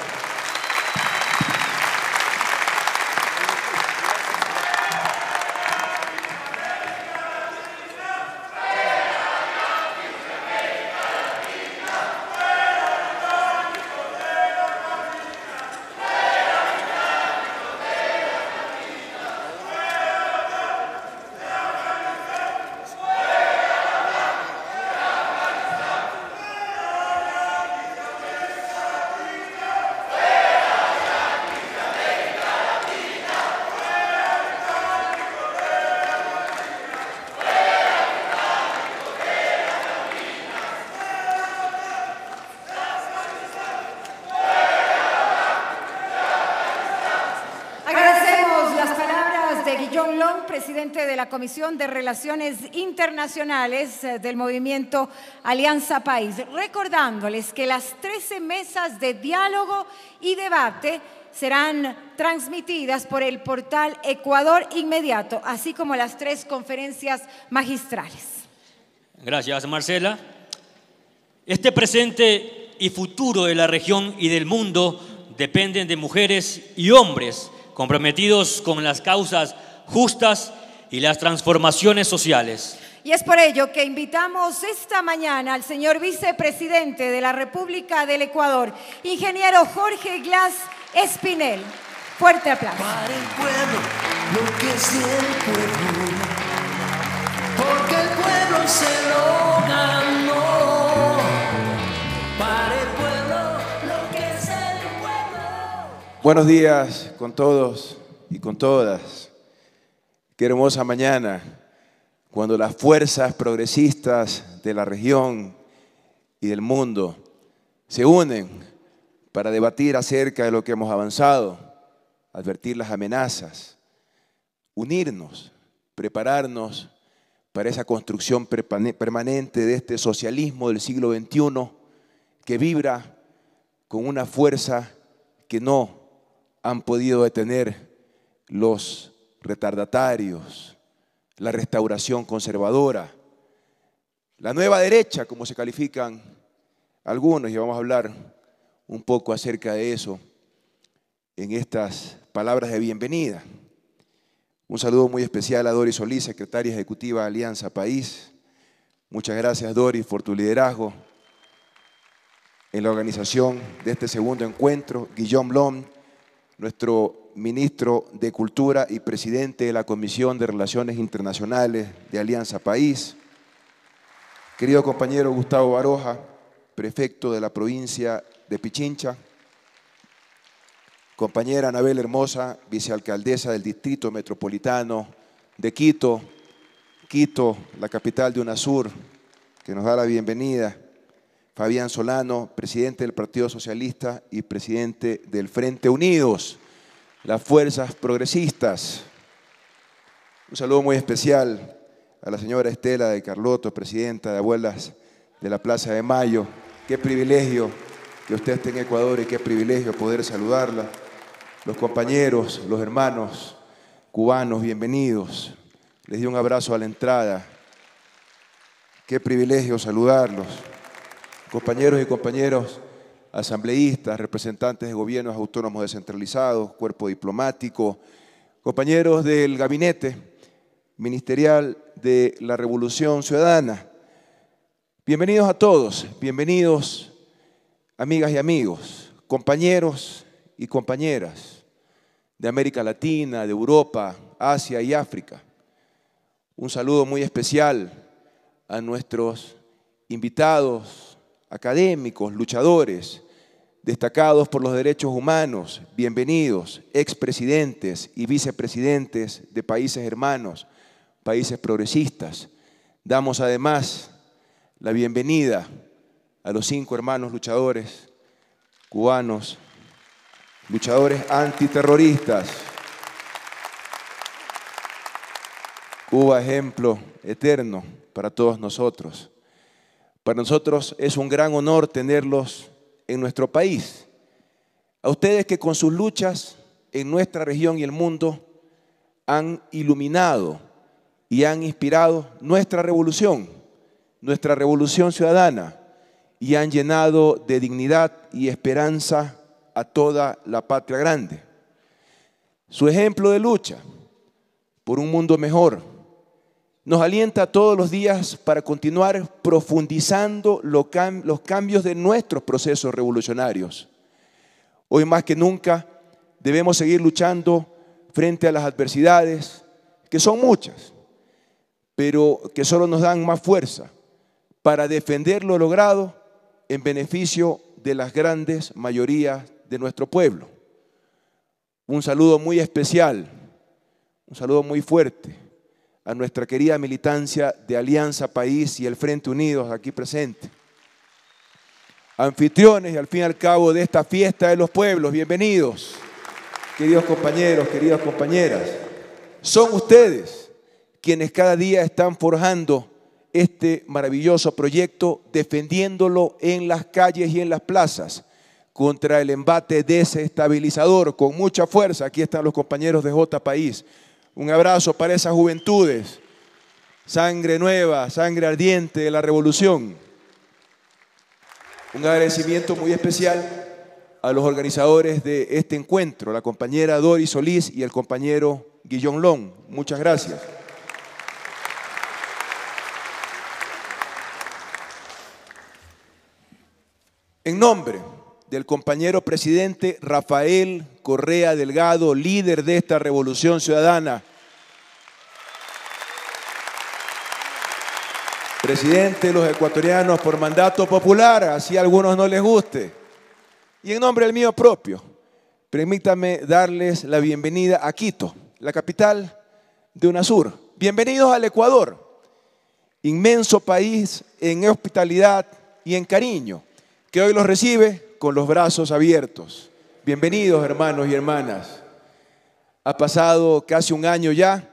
Comisión de Relaciones Internacionales eh, del movimiento Alianza País, recordándoles que las 13 mesas de diálogo y debate serán transmitidas por el portal Ecuador Inmediato, así como las tres conferencias magistrales. Gracias, Marcela. Este presente y futuro de la región y del mundo dependen de mujeres y hombres comprometidos con las causas justas y las transformaciones sociales. Y es por ello que invitamos esta mañana al señor vicepresidente de la República del Ecuador, ingeniero Jorge Glass Espinel. Fuerte aplauso. el pueblo, porque el pueblo se lo ganó. Para el pueblo, lo que es el pueblo. Buenos días con todos y con todas. Qué hermosa mañana, cuando las fuerzas progresistas de la región y del mundo se unen para debatir acerca de lo que hemos avanzado, advertir las amenazas, unirnos, prepararnos para esa construcción permanente de este socialismo del siglo XXI que vibra con una fuerza que no han podido detener los retardatarios, la restauración conservadora, la nueva derecha, como se califican algunos, y vamos a hablar un poco acerca de eso en estas palabras de bienvenida. Un saludo muy especial a Doris Solís, secretaria ejecutiva de Alianza País. Muchas gracias, Doris, por tu liderazgo en la organización de este segundo encuentro. Guillaume Lom, nuestro ministro de Cultura y presidente de la Comisión de Relaciones Internacionales de Alianza País. Querido compañero Gustavo Baroja, prefecto de la provincia de Pichincha. Compañera Anabel Hermosa, vicealcaldesa del Distrito Metropolitano de Quito. Quito, la capital de UNASUR, que nos da la bienvenida. Fabián Solano, presidente del Partido Socialista y presidente del Frente Unidos las fuerzas progresistas. Un saludo muy especial a la señora Estela de Carloto, presidenta de Abuelas de la Plaza de Mayo. Qué privilegio que usted esté en Ecuador y qué privilegio poder saludarla. Los compañeros, los hermanos cubanos, bienvenidos. Les di un abrazo a la entrada. Qué privilegio saludarlos. Compañeros y compañeros asambleístas, representantes de gobiernos autónomos descentralizados, cuerpo diplomático, compañeros del gabinete ministerial de la Revolución Ciudadana. Bienvenidos a todos, bienvenidos amigas y amigos, compañeros y compañeras de América Latina, de Europa, Asia y África. Un saludo muy especial a nuestros invitados, académicos, luchadores, destacados por los derechos humanos, bienvenidos, expresidentes y vicepresidentes de países hermanos, países progresistas. Damos además la bienvenida a los cinco hermanos luchadores cubanos, luchadores antiterroristas. Cuba ejemplo eterno para todos nosotros. Para nosotros es un gran honor tenerlos en nuestro país. A ustedes que con sus luchas en nuestra región y el mundo han iluminado y han inspirado nuestra revolución, nuestra revolución ciudadana, y han llenado de dignidad y esperanza a toda la patria grande. Su ejemplo de lucha por un mundo mejor nos alienta todos los días para continuar profundizando los cambios de nuestros procesos revolucionarios. Hoy más que nunca debemos seguir luchando frente a las adversidades, que son muchas, pero que solo nos dan más fuerza para defender lo logrado en beneficio de las grandes mayorías de nuestro pueblo. Un saludo muy especial, un saludo muy fuerte a nuestra querida militancia de Alianza País y el Frente Unidos aquí presente. Anfitriones y al fin y al cabo de esta fiesta de los pueblos, bienvenidos, queridos compañeros, queridas compañeras. Son ustedes quienes cada día están forjando este maravilloso proyecto, defendiéndolo en las calles y en las plazas contra el embate desestabilizador con mucha fuerza. Aquí están los compañeros de J País un abrazo para esas juventudes, sangre nueva, sangre ardiente de la revolución. Un agradecimiento muy especial a los organizadores de este encuentro, la compañera Doris Solís y el compañero Guillón Long. Muchas gracias. En nombre del compañero presidente Rafael Correa Delgado, líder de esta revolución ciudadana. Presidente los ecuatorianos por mandato popular, así a algunos no les guste. Y en nombre del mío propio, permítame darles la bienvenida a Quito, la capital de UNASUR. Bienvenidos al Ecuador, inmenso país en hospitalidad y en cariño, que hoy los recibe con los brazos abiertos. Bienvenidos hermanos y hermanas. Ha pasado casi un año ya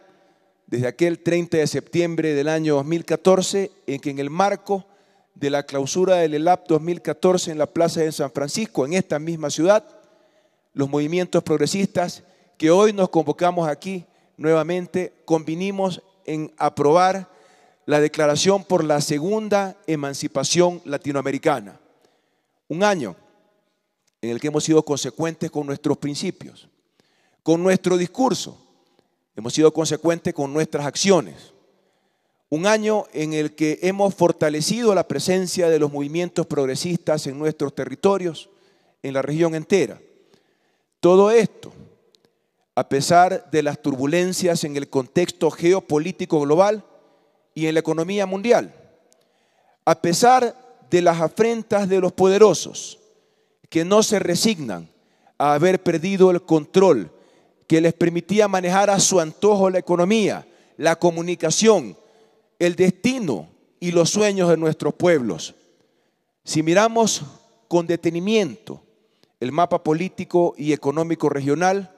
desde aquel 30 de septiembre del año 2014 en que en el marco de la clausura del ELAP 2014 en la Plaza de San Francisco, en esta misma ciudad, los movimientos progresistas que hoy nos convocamos aquí nuevamente, convinimos en aprobar la declaración por la segunda emancipación latinoamericana. Un año en el que hemos sido consecuentes con nuestros principios, con nuestro discurso, hemos sido consecuentes con nuestras acciones. Un año en el que hemos fortalecido la presencia de los movimientos progresistas en nuestros territorios, en la región entera. Todo esto, a pesar de las turbulencias en el contexto geopolítico global y en la economía mundial, a pesar de las afrentas de los poderosos, que no se resignan a haber perdido el control que les permitía manejar a su antojo la economía, la comunicación, el destino y los sueños de nuestros pueblos. Si miramos con detenimiento el mapa político y económico regional,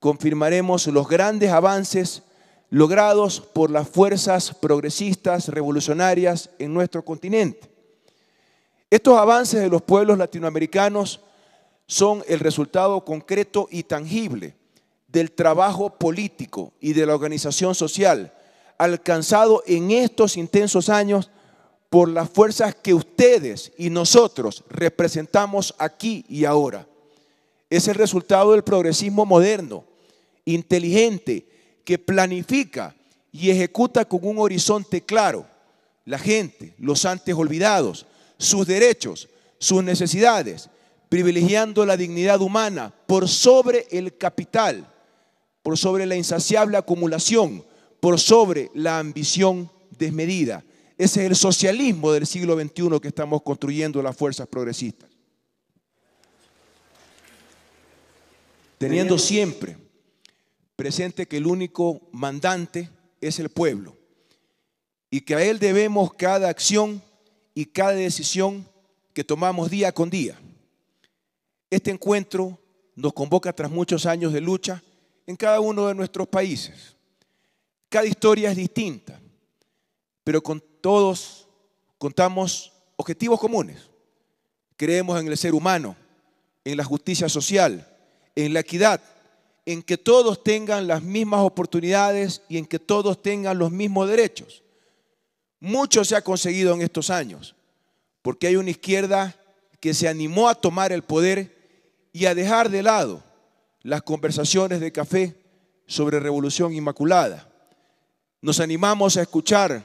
confirmaremos los grandes avances logrados por las fuerzas progresistas revolucionarias en nuestro continente. Estos avances de los pueblos latinoamericanos son el resultado concreto y tangible del trabajo político y de la organización social alcanzado en estos intensos años por las fuerzas que ustedes y nosotros representamos aquí y ahora. Es el resultado del progresismo moderno, inteligente, que planifica y ejecuta con un horizonte claro la gente, los antes olvidados, sus derechos, sus necesidades, privilegiando la dignidad humana por sobre el capital, por sobre la insaciable acumulación, por sobre la ambición desmedida. Ese es el socialismo del siglo XXI que estamos construyendo las fuerzas progresistas. Teniendo siempre presente que el único mandante es el pueblo y que a él debemos cada acción y cada decisión que tomamos día con día. Este encuentro nos convoca tras muchos años de lucha en cada uno de nuestros países. Cada historia es distinta, pero con todos contamos objetivos comunes. Creemos en el ser humano, en la justicia social, en la equidad, en que todos tengan las mismas oportunidades y en que todos tengan los mismos derechos. Mucho se ha conseguido en estos años, porque hay una izquierda que se animó a tomar el poder y a dejar de lado las conversaciones de café sobre revolución inmaculada. Nos animamos a escuchar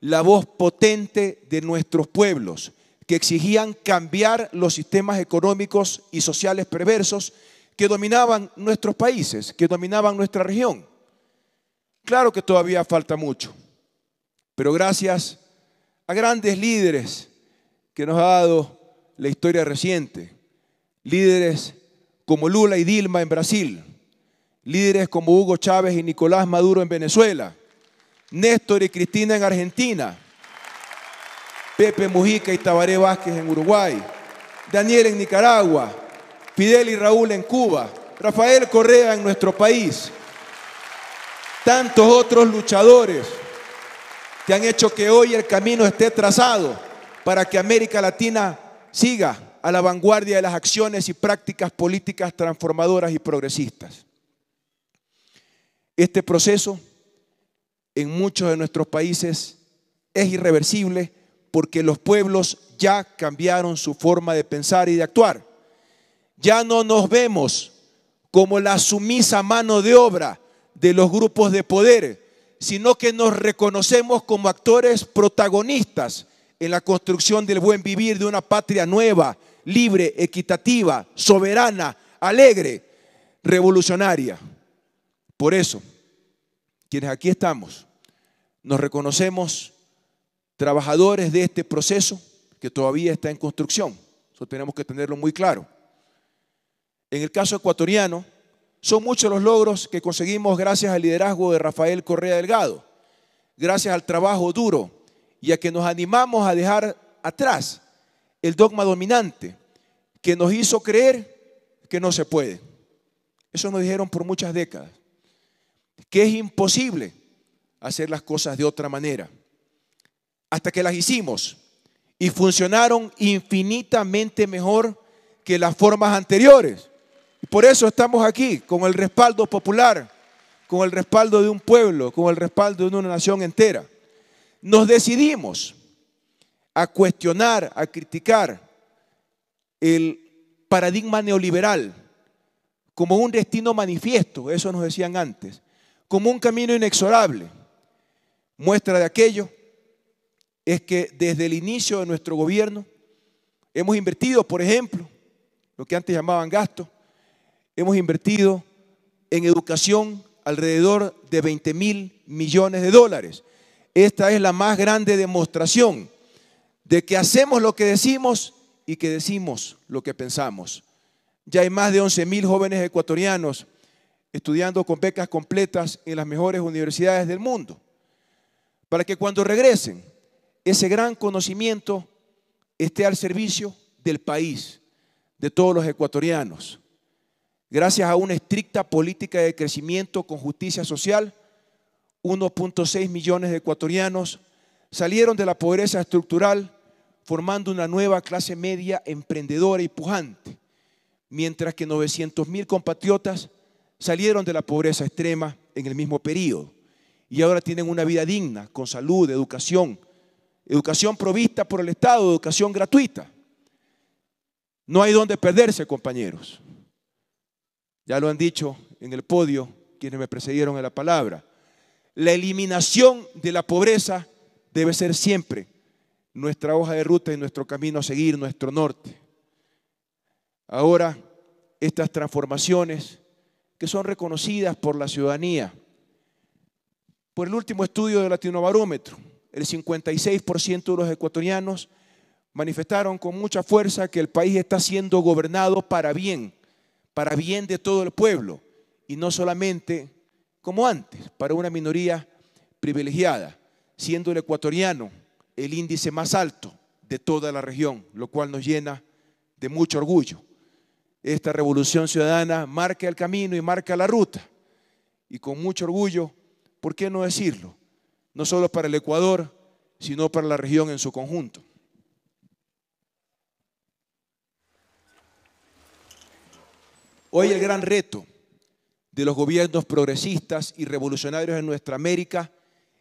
la voz potente de nuestros pueblos que exigían cambiar los sistemas económicos y sociales perversos que dominaban nuestros países, que dominaban nuestra región. Claro que todavía falta mucho pero gracias a grandes líderes que nos ha dado la historia reciente. Líderes como Lula y Dilma en Brasil, líderes como Hugo Chávez y Nicolás Maduro en Venezuela, Néstor y Cristina en Argentina, Pepe Mujica y Tabaré Vázquez en Uruguay, Daniel en Nicaragua, Fidel y Raúl en Cuba, Rafael Correa en nuestro país, tantos otros luchadores que han hecho que hoy el camino esté trazado para que América Latina siga a la vanguardia de las acciones y prácticas políticas transformadoras y progresistas. Este proceso en muchos de nuestros países es irreversible porque los pueblos ya cambiaron su forma de pensar y de actuar. Ya no nos vemos como la sumisa mano de obra de los grupos de poder sino que nos reconocemos como actores protagonistas en la construcción del buen vivir de una patria nueva, libre, equitativa, soberana, alegre, revolucionaria. Por eso, quienes aquí estamos, nos reconocemos trabajadores de este proceso que todavía está en construcción. Eso tenemos que tenerlo muy claro. En el caso ecuatoriano, son muchos los logros que conseguimos gracias al liderazgo de Rafael Correa Delgado, gracias al trabajo duro y a que nos animamos a dejar atrás el dogma dominante que nos hizo creer que no se puede. Eso nos dijeron por muchas décadas, que es imposible hacer las cosas de otra manera, hasta que las hicimos y funcionaron infinitamente mejor que las formas anteriores por eso estamos aquí, con el respaldo popular, con el respaldo de un pueblo, con el respaldo de una nación entera. Nos decidimos a cuestionar, a criticar el paradigma neoliberal como un destino manifiesto, eso nos decían antes, como un camino inexorable. Muestra de aquello es que desde el inicio de nuestro gobierno hemos invertido, por ejemplo, lo que antes llamaban gasto, hemos invertido en educación alrededor de 20 mil millones de dólares. Esta es la más grande demostración de que hacemos lo que decimos y que decimos lo que pensamos. Ya hay más de 11 mil jóvenes ecuatorianos estudiando con becas completas en las mejores universidades del mundo, para que cuando regresen ese gran conocimiento esté al servicio del país, de todos los ecuatorianos gracias a una estricta política de crecimiento con justicia social, 1.6 millones de ecuatorianos salieron de la pobreza estructural formando una nueva clase media emprendedora y pujante, mientras que 900 mil compatriotas salieron de la pobreza extrema en el mismo periodo y ahora tienen una vida digna, con salud, educación, educación provista por el Estado, educación gratuita. No hay donde perderse, compañeros. Ya lo han dicho en el podio quienes me precedieron en la palabra. La eliminación de la pobreza debe ser siempre nuestra hoja de ruta y nuestro camino a seguir, nuestro norte. Ahora, estas transformaciones que son reconocidas por la ciudadanía, por el último estudio del Latinobarómetro, el 56% de los ecuatorianos manifestaron con mucha fuerza que el país está siendo gobernado para bien para bien de todo el pueblo y no solamente como antes, para una minoría privilegiada, siendo el ecuatoriano el índice más alto de toda la región, lo cual nos llena de mucho orgullo. Esta revolución ciudadana marca el camino y marca la ruta. Y con mucho orgullo, ¿por qué no decirlo? No solo para el Ecuador, sino para la región en su conjunto. Hoy el gran reto de los gobiernos progresistas y revolucionarios en nuestra América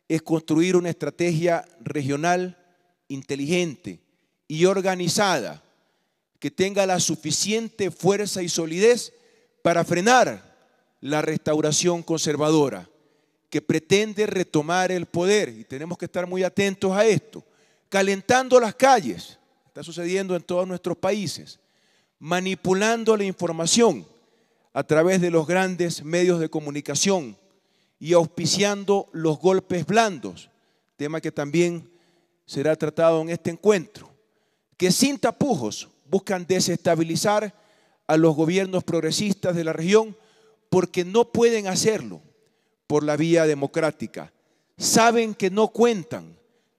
es construir una estrategia regional inteligente y organizada que tenga la suficiente fuerza y solidez para frenar la restauración conservadora que pretende retomar el poder, y tenemos que estar muy atentos a esto, calentando las calles, está sucediendo en todos nuestros países, manipulando la información, a través de los grandes medios de comunicación y auspiciando los golpes blandos, tema que también será tratado en este encuentro, que sin tapujos buscan desestabilizar a los gobiernos progresistas de la región porque no pueden hacerlo por la vía democrática. Saben que no cuentan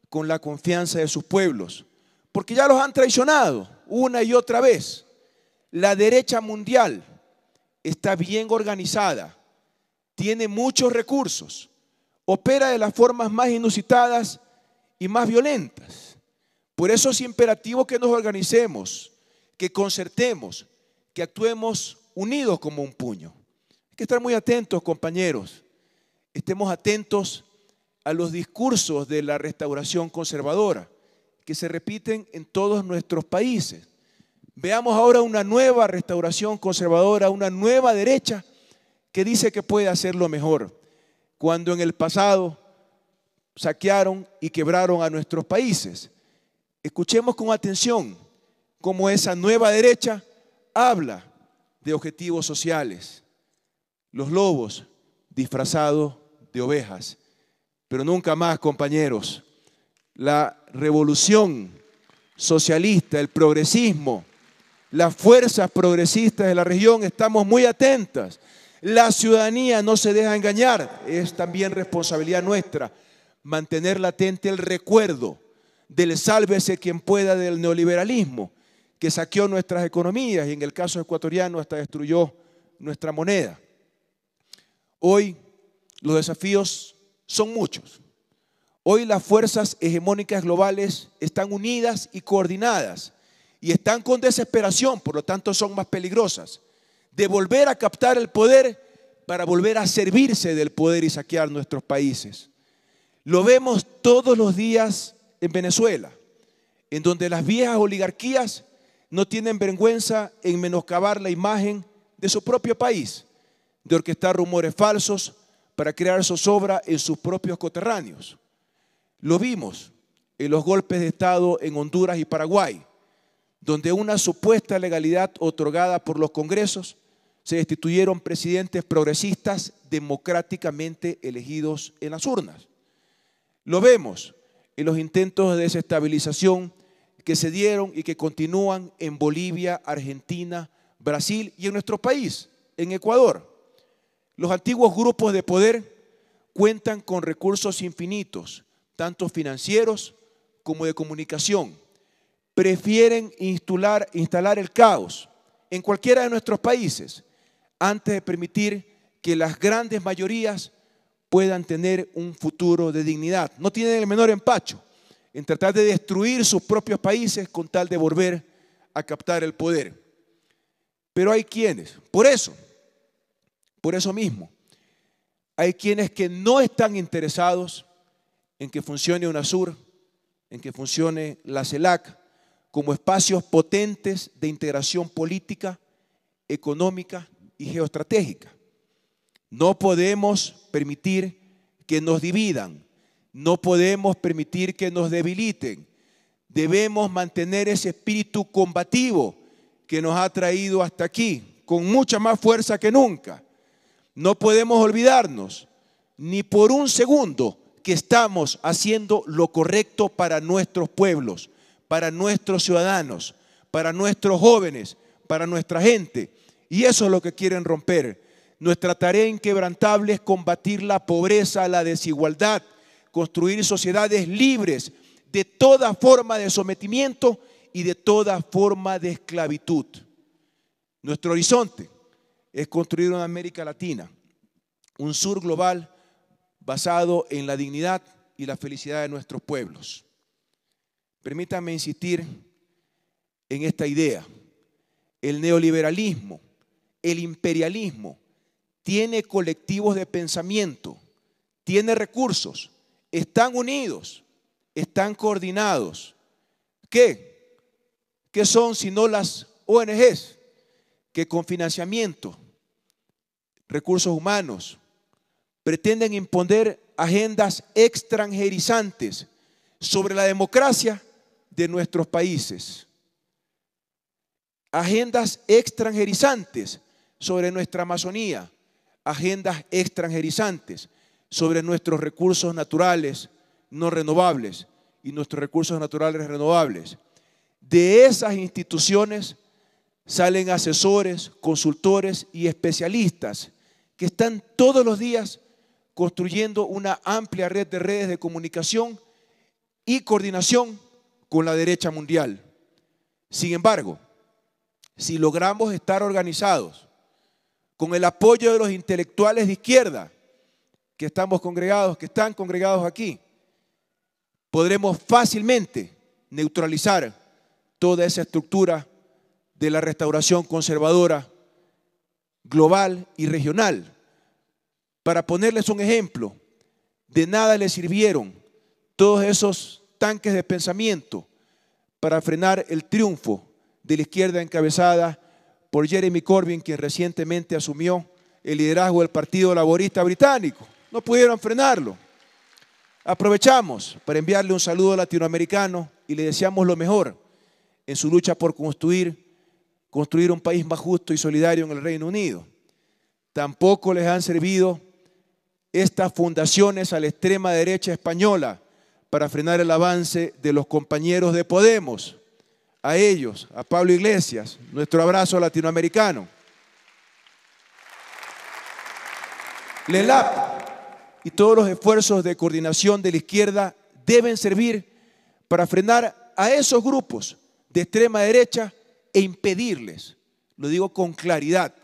con la confianza de sus pueblos, porque ya los han traicionado una y otra vez. La derecha mundial está bien organizada, tiene muchos recursos, opera de las formas más inusitadas y más violentas. Por eso es imperativo que nos organicemos, que concertemos, que actuemos unidos como un puño. Hay que estar muy atentos, compañeros. Estemos atentos a los discursos de la restauración conservadora que se repiten en todos nuestros países. Veamos ahora una nueva restauración conservadora, una nueva derecha que dice que puede hacerlo mejor. Cuando en el pasado saquearon y quebraron a nuestros países. Escuchemos con atención cómo esa nueva derecha habla de objetivos sociales. Los lobos disfrazados de ovejas. Pero nunca más, compañeros, la revolución socialista, el progresismo, las fuerzas progresistas de la región estamos muy atentas. La ciudadanía no se deja engañar. Es también responsabilidad nuestra mantener latente el recuerdo del sálvese quien pueda del neoliberalismo que saqueó nuestras economías y en el caso ecuatoriano hasta destruyó nuestra moneda. Hoy los desafíos son muchos. Hoy las fuerzas hegemónicas globales están unidas y coordinadas y están con desesperación, por lo tanto son más peligrosas, de volver a captar el poder para volver a servirse del poder y saquear nuestros países. Lo vemos todos los días en Venezuela, en donde las viejas oligarquías no tienen vergüenza en menoscabar la imagen de su propio país, de orquestar rumores falsos para crear zozobra en sus propios coterráneos. Lo vimos en los golpes de Estado en Honduras y Paraguay, donde una supuesta legalidad otorgada por los congresos se destituyeron presidentes progresistas democráticamente elegidos en las urnas. Lo vemos en los intentos de desestabilización que se dieron y que continúan en Bolivia, Argentina, Brasil y en nuestro país, en Ecuador. Los antiguos grupos de poder cuentan con recursos infinitos, tanto financieros como de comunicación prefieren instalar, el caos en cualquiera de nuestros países antes de permitir que las grandes mayorías puedan tener un futuro de dignidad. No tienen el menor empacho en tratar de destruir sus propios países con tal de volver a captar el poder. Pero hay quienes, por eso, por eso mismo, hay quienes que no están interesados en que funcione UNASUR, en que funcione la CELAC, como espacios potentes de integración política, económica y geoestratégica. No podemos permitir que nos dividan, no podemos permitir que nos debiliten. Debemos mantener ese espíritu combativo que nos ha traído hasta aquí, con mucha más fuerza que nunca. No podemos olvidarnos ni por un segundo que estamos haciendo lo correcto para nuestros pueblos, para nuestros ciudadanos, para nuestros jóvenes, para nuestra gente. Y eso es lo que quieren romper. Nuestra tarea inquebrantable es combatir la pobreza, la desigualdad, construir sociedades libres de toda forma de sometimiento y de toda forma de esclavitud. Nuestro horizonte es construir una América Latina, un sur global basado en la dignidad y la felicidad de nuestros pueblos. Permítanme insistir en esta idea. El neoliberalismo, el imperialismo, tiene colectivos de pensamiento, tiene recursos, están unidos, están coordinados. ¿Qué? ¿Qué son sino las ONGs que con financiamiento, recursos humanos, pretenden imponer agendas extranjerizantes sobre la democracia de nuestros países. Agendas extranjerizantes sobre nuestra Amazonía, agendas extranjerizantes sobre nuestros recursos naturales no renovables y nuestros recursos naturales renovables. De esas instituciones salen asesores, consultores y especialistas que están todos los días construyendo una amplia red de redes de comunicación y coordinación con la derecha mundial. Sin embargo, si logramos estar organizados con el apoyo de los intelectuales de izquierda que estamos congregados, que están congregados aquí, podremos fácilmente neutralizar toda esa estructura de la restauración conservadora global y regional. Para ponerles un ejemplo, de nada les sirvieron todos esos tanques de pensamiento para frenar el triunfo de la izquierda encabezada por Jeremy Corbyn, quien recientemente asumió el liderazgo del Partido Laborista Británico. No pudieron frenarlo. Aprovechamos para enviarle un saludo latinoamericano y le deseamos lo mejor en su lucha por construir, construir un país más justo y solidario en el Reino Unido. Tampoco les han servido estas fundaciones a la extrema derecha española para frenar el avance de los compañeros de Podemos. A ellos, a Pablo Iglesias, nuestro abrazo latinoamericano. LELAP y todos los esfuerzos de coordinación de la izquierda deben servir para frenar a esos grupos de extrema derecha e impedirles, lo digo con claridad,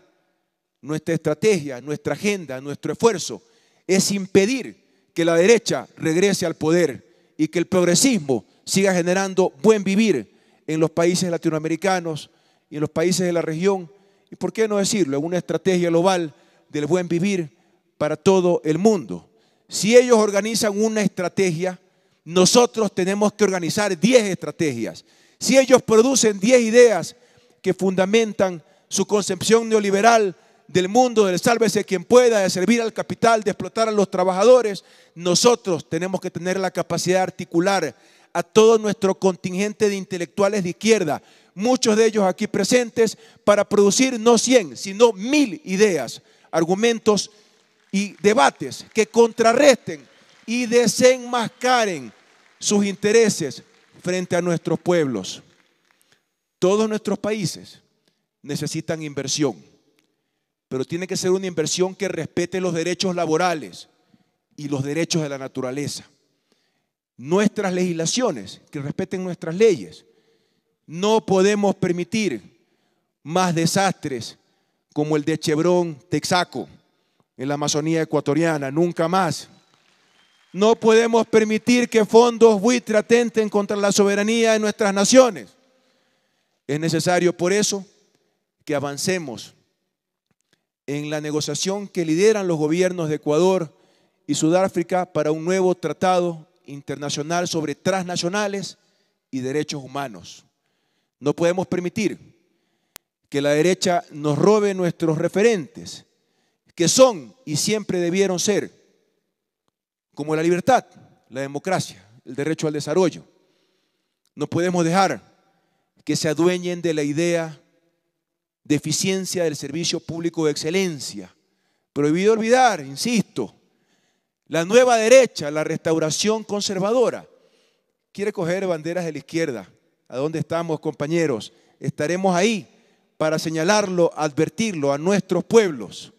nuestra estrategia, nuestra agenda, nuestro esfuerzo es impedir que la derecha regrese al poder y que el progresismo siga generando buen vivir en los países latinoamericanos y en los países de la región. Y por qué no decirlo, en una estrategia global del buen vivir para todo el mundo. Si ellos organizan una estrategia, nosotros tenemos que organizar 10 estrategias. Si ellos producen 10 ideas que fundamentan su concepción neoliberal del mundo, del sálvese quien pueda, de servir al capital, de explotar a los trabajadores, nosotros tenemos que tener la capacidad de articular a todo nuestro contingente de intelectuales de izquierda, muchos de ellos aquí presentes, para producir no 100, sino mil ideas, argumentos y debates que contrarresten y desenmascaren sus intereses frente a nuestros pueblos. Todos nuestros países necesitan inversión pero tiene que ser una inversión que respete los derechos laborales y los derechos de la naturaleza. Nuestras legislaciones, que respeten nuestras leyes. No podemos permitir más desastres como el de Chevron, Texaco, en la Amazonía ecuatoriana, nunca más. No podemos permitir que fondos buitre atenten contra la soberanía de nuestras naciones. Es necesario por eso que avancemos en la negociación que lideran los gobiernos de Ecuador y Sudáfrica para un nuevo tratado internacional sobre transnacionales y derechos humanos. No podemos permitir que la derecha nos robe nuestros referentes, que son y siempre debieron ser, como la libertad, la democracia, el derecho al desarrollo. No podemos dejar que se adueñen de la idea deficiencia del servicio público de excelencia. Prohibido olvidar, insisto, la nueva derecha, la restauración conservadora, quiere coger banderas de la izquierda. ¿A dónde estamos, compañeros? Estaremos ahí para señalarlo, advertirlo a nuestros pueblos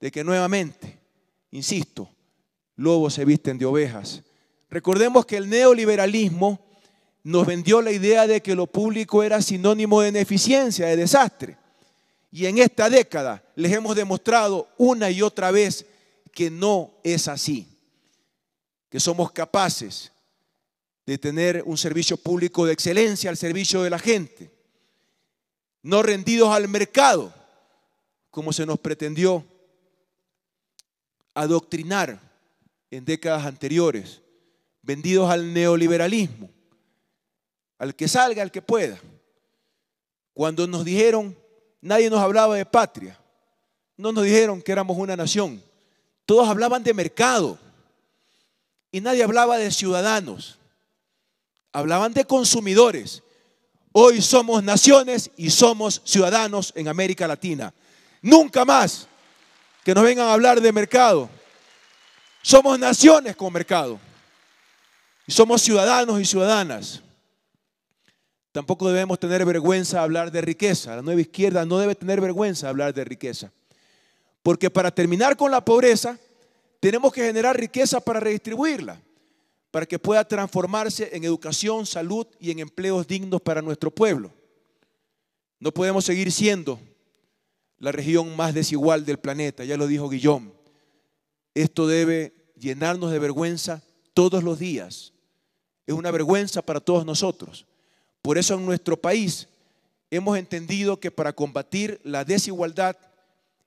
de que nuevamente, insisto, lobos se visten de ovejas. Recordemos que el neoliberalismo nos vendió la idea de que lo público era sinónimo de ineficiencia, de desastre. Y en esta década les hemos demostrado una y otra vez que no es así, que somos capaces de tener un servicio público de excelencia al servicio de la gente, no rendidos al mercado, como se nos pretendió adoctrinar en décadas anteriores, vendidos al neoliberalismo, al que salga, al que pueda. Cuando nos dijeron nadie nos hablaba de patria. No nos dijeron que éramos una nación. Todos hablaban de mercado. Y nadie hablaba de ciudadanos. Hablaban de consumidores. Hoy somos naciones y somos ciudadanos en América Latina. Nunca más que nos vengan a hablar de mercado. Somos naciones con mercado. Y somos ciudadanos y ciudadanas. Tampoco debemos tener vergüenza de hablar de riqueza. La nueva izquierda no debe tener vergüenza de hablar de riqueza. Porque para terminar con la pobreza, tenemos que generar riqueza para redistribuirla, para que pueda transformarse en educación, salud y en empleos dignos para nuestro pueblo. No podemos seguir siendo la región más desigual del planeta, ya lo dijo Guillón. Esto debe llenarnos de vergüenza todos los días. Es una vergüenza para todos nosotros. Por eso en nuestro país hemos entendido que para combatir la desigualdad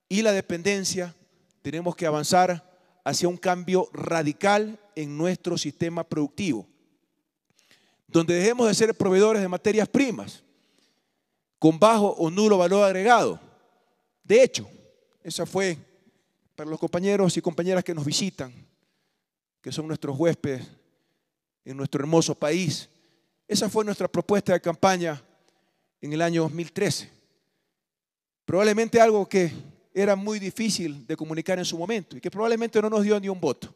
y la dependencia tenemos que avanzar hacia un cambio radical en nuestro sistema productivo, donde dejemos de ser proveedores de materias primas con bajo o nulo valor agregado. De hecho, esa fue para los compañeros y compañeras que nos visitan, que son nuestros huéspedes en nuestro hermoso país, esa fue nuestra propuesta de campaña en el año 2013. Probablemente algo que era muy difícil de comunicar en su momento y que probablemente no nos dio ni un voto.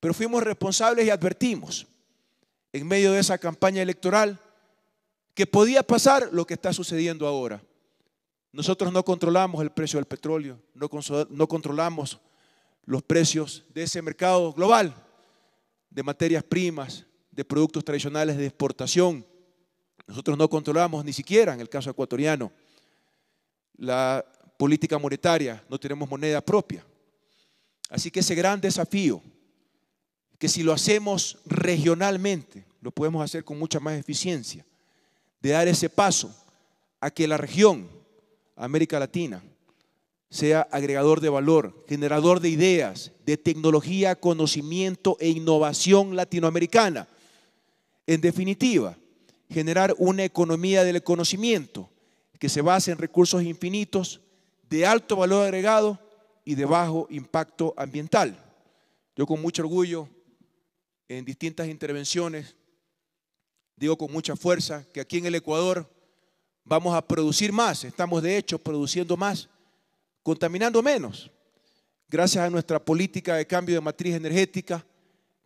Pero fuimos responsables y advertimos en medio de esa campaña electoral que podía pasar lo que está sucediendo ahora. Nosotros no controlamos el precio del petróleo, no, controlamos los precios de ese mercado global de materias primas, de productos tradicionales de exportación. Nosotros no controlamos ni siquiera, en el caso ecuatoriano, la política monetaria, no tenemos moneda propia. Así que ese gran desafío, que si lo hacemos regionalmente, lo podemos hacer con mucha más eficiencia, de dar ese paso a que la región, América Latina, sea agregador de valor, generador de ideas, de tecnología, conocimiento e innovación latinoamericana en definitiva, generar una economía del conocimiento que se base en recursos infinitos, de alto valor agregado y de bajo impacto ambiental. Yo con mucho orgullo, en distintas intervenciones, digo con mucha fuerza que aquí en el Ecuador vamos a producir más, estamos de hecho produciendo más, contaminando menos, gracias a nuestra política de cambio de matriz energética,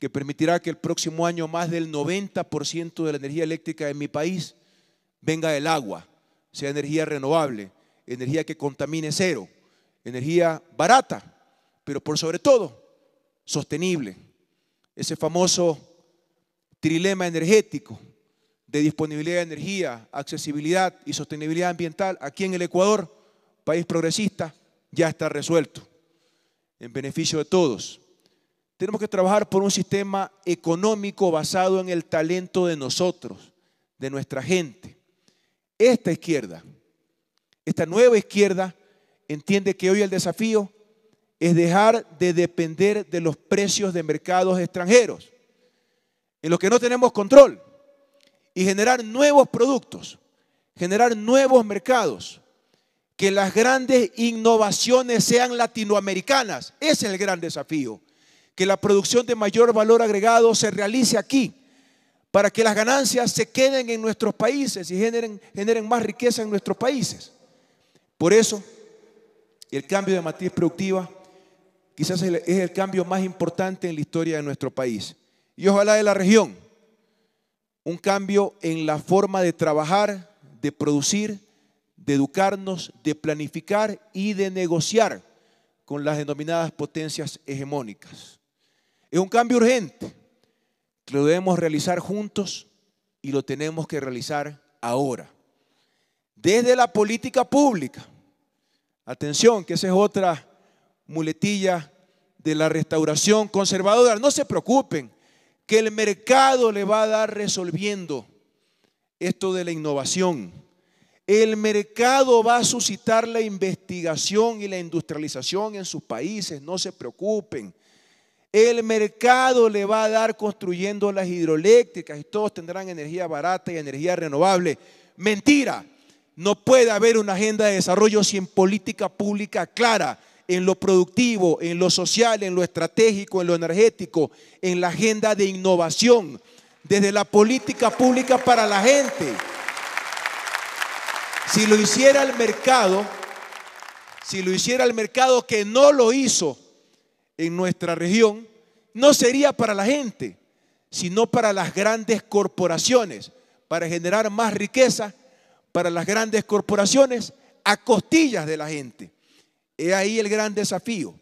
que permitirá que el próximo año más del 90% de la energía eléctrica en mi país venga del agua, sea energía renovable, energía que contamine cero, energía barata, pero por sobre todo sostenible. Ese famoso trilema energético de disponibilidad de energía, accesibilidad y sostenibilidad ambiental aquí en el Ecuador, país progresista, ya está resuelto en beneficio de todos. Tenemos que trabajar por un sistema económico basado en el talento de nosotros, de nuestra gente. Esta izquierda, esta nueva izquierda, entiende que hoy el desafío es dejar de depender de los precios de mercados extranjeros, en los que no tenemos control, y generar nuevos productos, generar nuevos mercados, que las grandes innovaciones sean latinoamericanas. Ese es el gran desafío que la producción de mayor valor agregado se realice aquí, para que las ganancias se queden en nuestros países y generen, más riqueza en nuestros países. Por eso, el cambio de matriz productiva quizás es el cambio más importante en la historia de nuestro país. Y ojalá de la región, un cambio en la forma de trabajar, de producir, de educarnos, de planificar y de negociar con las denominadas potencias hegemónicas. Es un cambio urgente que lo debemos realizar juntos y lo tenemos que realizar ahora. Desde la política pública. Atención, que esa es otra muletilla de la restauración conservadora. No se preocupen, que el mercado le va a dar resolviendo esto de la innovación. El mercado va a suscitar la investigación y la industrialización en sus países, no se preocupen. El mercado le va a dar construyendo las hidroeléctricas y todos tendrán energía barata y energía renovable. Mentira. No puede haber una agenda de desarrollo sin política pública clara en lo productivo, en lo social, en lo estratégico, en lo energético, en la agenda de innovación, desde la política pública para la gente. Si lo hiciera el mercado, si lo hiciera el mercado que no lo hizo, en nuestra región no sería para la gente, sino para las grandes corporaciones, para generar más riqueza para las grandes corporaciones a costillas de la gente. Es ahí el gran desafío,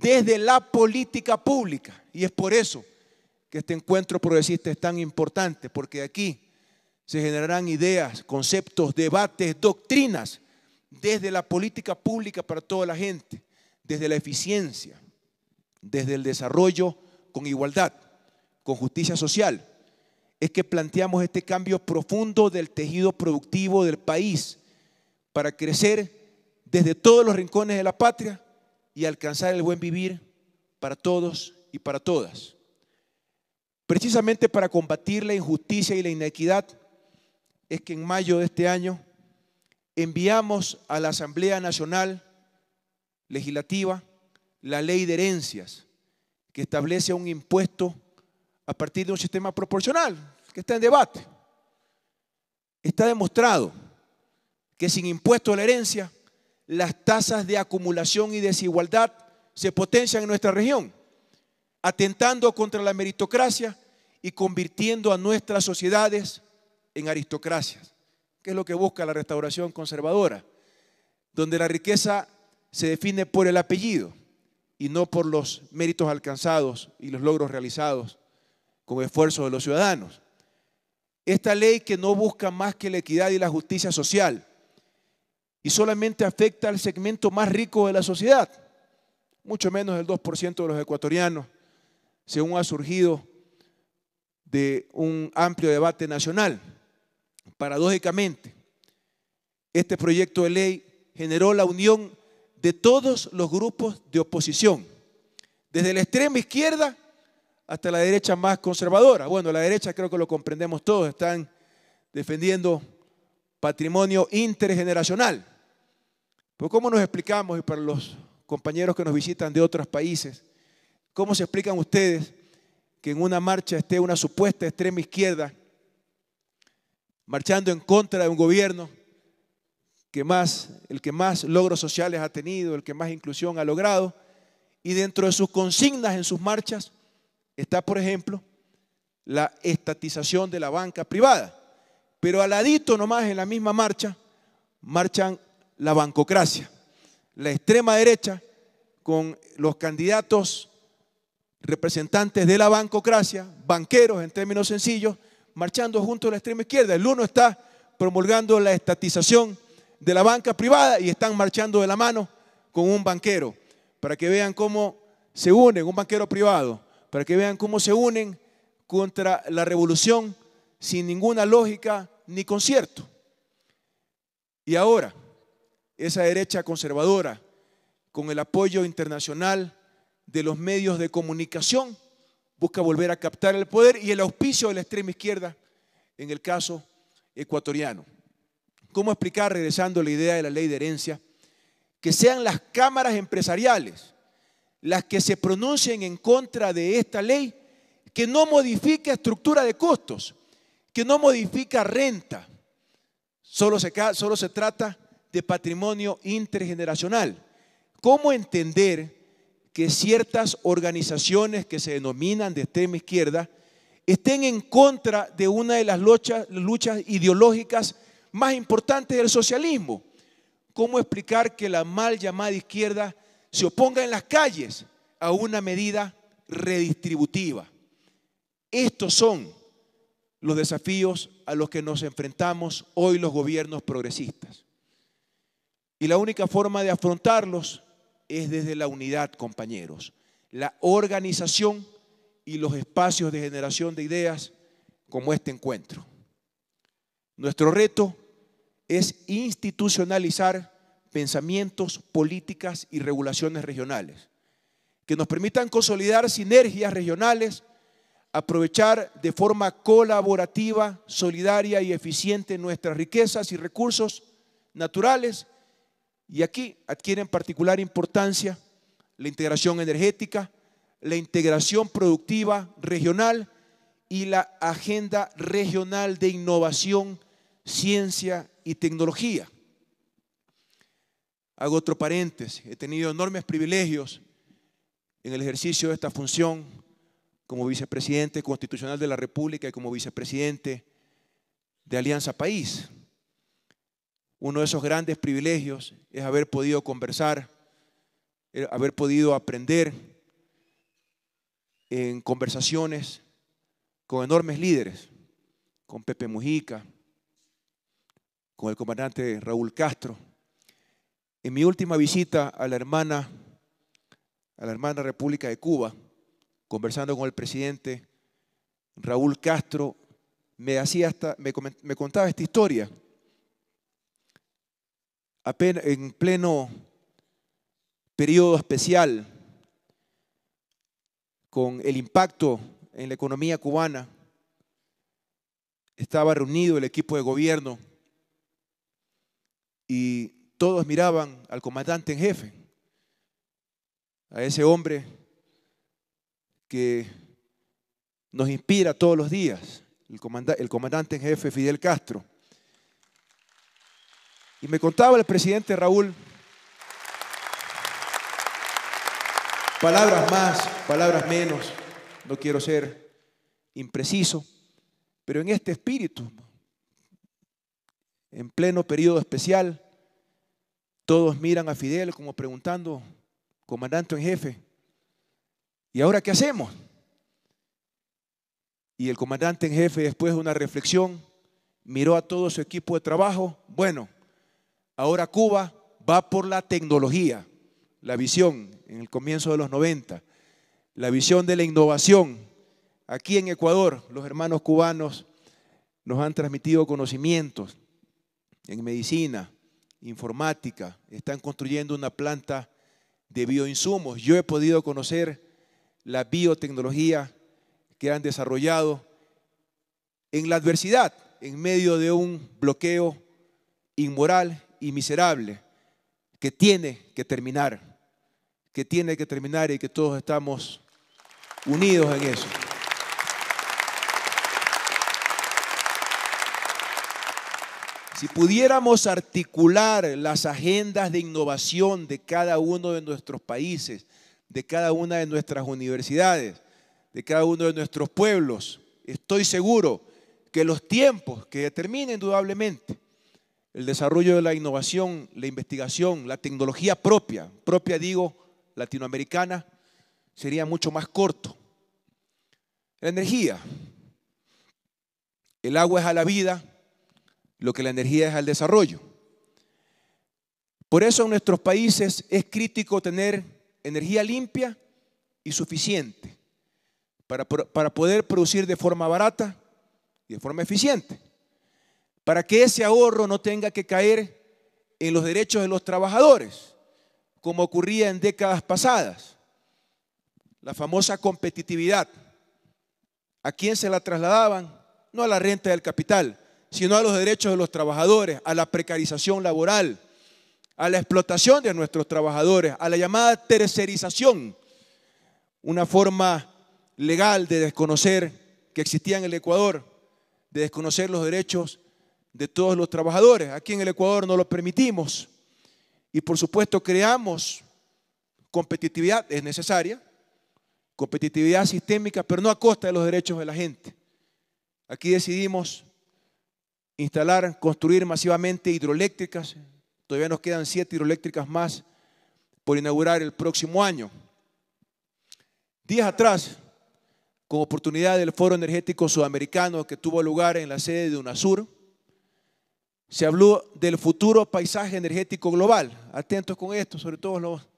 desde la política pública. Y es por eso que este encuentro progresista es tan importante, porque aquí se generarán ideas, conceptos, debates, doctrinas, desde la política pública para toda la gente, desde la eficiencia, desde el desarrollo con igualdad, con justicia social. Es que planteamos este cambio profundo del tejido productivo del país para crecer desde todos los rincones de la patria y alcanzar el buen vivir para todos y para todas. Precisamente para combatir la injusticia y la inequidad es que en mayo de este año enviamos a la Asamblea Nacional Legislativa la ley de herencias, que establece un impuesto a partir de un sistema proporcional, que está en debate. Está demostrado que sin impuesto a la herencia, las tasas de acumulación y desigualdad se potencian en nuestra región, atentando contra la meritocracia y convirtiendo a nuestras sociedades en aristocracias, que es lo que busca la restauración conservadora, donde la riqueza se define por el apellido y no por los méritos alcanzados y los logros realizados con esfuerzo de los ciudadanos. Esta ley que no busca más que la equidad y la justicia social y solamente afecta al segmento más rico de la sociedad, mucho menos el 2% de los ecuatorianos, según ha surgido de un amplio debate nacional. Paradójicamente, este proyecto de ley generó la unión de todos los grupos de oposición, desde la extrema izquierda hasta la derecha más conservadora. Bueno, la derecha creo que lo comprendemos todos, están defendiendo patrimonio intergeneracional. Pero pues, ¿cómo nos explicamos, y para los compañeros que nos visitan de otros países, cómo se explican ustedes que en una marcha esté una supuesta extrema izquierda marchando en contra de un gobierno? que más, el que más logros sociales ha tenido, el que más inclusión ha logrado. Y dentro de sus consignas en sus marchas está, por ejemplo, la estatización de la banca privada. Pero al ladito nomás en la misma marcha marchan la bancocracia, la extrema derecha con los candidatos representantes de la bancocracia, banqueros en términos sencillos, marchando junto a la extrema izquierda. El uno está promulgando la estatización de la banca privada y están marchando de la mano con un banquero, para que vean cómo se unen, un banquero privado, para que vean cómo se unen contra la revolución sin ninguna lógica ni concierto. Y ahora, esa derecha conservadora, con el apoyo internacional de los medios de comunicación, busca volver a captar el poder y el auspicio de la extrema izquierda, en el caso ecuatoriano. ¿Cómo explicar, regresando a la idea de la ley de herencia, que sean las cámaras empresariales las que se pronuncien en contra de esta ley que no modifica estructura de costos, que no modifica renta? Solo se, solo se trata de patrimonio intergeneracional. ¿Cómo entender que ciertas organizaciones que se denominan de extrema izquierda estén en contra de una de las luchas, luchas ideológicas más importante del socialismo. ¿Cómo explicar que la mal llamada izquierda se oponga en las calles a una medida redistributiva? Estos son los desafíos a los que nos enfrentamos hoy los gobiernos progresistas. Y la única forma de afrontarlos es desde la unidad, compañeros, la organización y los espacios de generación de ideas como este encuentro. Nuestro reto es institucionalizar pensamientos, políticas y regulaciones regionales que nos permitan consolidar sinergias regionales, aprovechar de forma colaborativa, solidaria y eficiente nuestras riquezas y recursos naturales. Y aquí adquieren particular importancia la integración energética, la integración productiva regional y la agenda regional de innovación, ciencia y tecnología. Hago otro paréntesis. He tenido enormes privilegios en el ejercicio de esta función como vicepresidente constitucional de la República y como vicepresidente de Alianza País. Uno de esos grandes privilegios es haber podido conversar, eh, haber podido aprender en conversaciones con enormes líderes, con Pepe Mujica, el comandante Raúl Castro. En mi última visita a la hermana, a la hermana República de Cuba, conversando con el presidente Raúl Castro, me, hacía hasta, me, me contaba esta historia. Apenas, en pleno periodo especial, con el impacto en la economía cubana, estaba reunido el equipo de gobierno y todos miraban al comandante en jefe, a ese hombre que nos inspira todos los días, el, comandante, en jefe Fidel Castro. Y me contaba el presidente Raúl palabras más, palabras menos, no quiero ser impreciso, pero en este espíritu en pleno periodo especial. Todos miran a Fidel como preguntando, comandante en jefe, ¿y ahora qué hacemos? Y el comandante en jefe, después de una reflexión, miró a todo su equipo de trabajo. Bueno, ahora Cuba va por la tecnología, la visión en el comienzo de los 90, la visión de la innovación. Aquí en Ecuador, los hermanos cubanos nos han transmitido conocimientos en medicina, informática, están construyendo una planta de bioinsumos. Yo he podido conocer la biotecnología que han desarrollado en la adversidad, en medio de un bloqueo inmoral y miserable que tiene que terminar, que tiene que terminar y que todos estamos unidos en eso. Si pudiéramos articular las agendas de innovación de cada uno de nuestros países, de cada una de nuestras universidades, de cada uno de nuestros pueblos, estoy seguro que los tiempos que determinen, indudablemente el desarrollo de la innovación, la investigación, la tecnología propia, propia digo latinoamericana, sería mucho más corto. La energía, el agua es a la vida, lo que la energía es al desarrollo. Por eso en nuestros países es crítico tener energía limpia y suficiente para, poder producir de forma barata y de forma eficiente, para que ese ahorro no tenga que caer en los derechos de los trabajadores, como ocurría en décadas pasadas, la famosa competitividad. ¿A quién se la trasladaban? No a la renta del capital, sino a los derechos de los trabajadores, a la precarización laboral, a la explotación de nuestros trabajadores, a la llamada tercerización, una forma legal de desconocer que existía en el Ecuador, de desconocer los derechos de todos los trabajadores. Aquí en el Ecuador no lo permitimos y por supuesto creamos competitividad, es necesaria, competitividad sistémica, pero no a costa de los derechos de la gente. Aquí decidimos instalar, construir masivamente hidroeléctricas. Todavía nos quedan siete hidroeléctricas más por inaugurar el próximo año. Días atrás, con oportunidad del Foro Energético Sudamericano que tuvo lugar en la sede de UNASUR, se habló del futuro paisaje energético global. Atentos con esto, sobre todo los,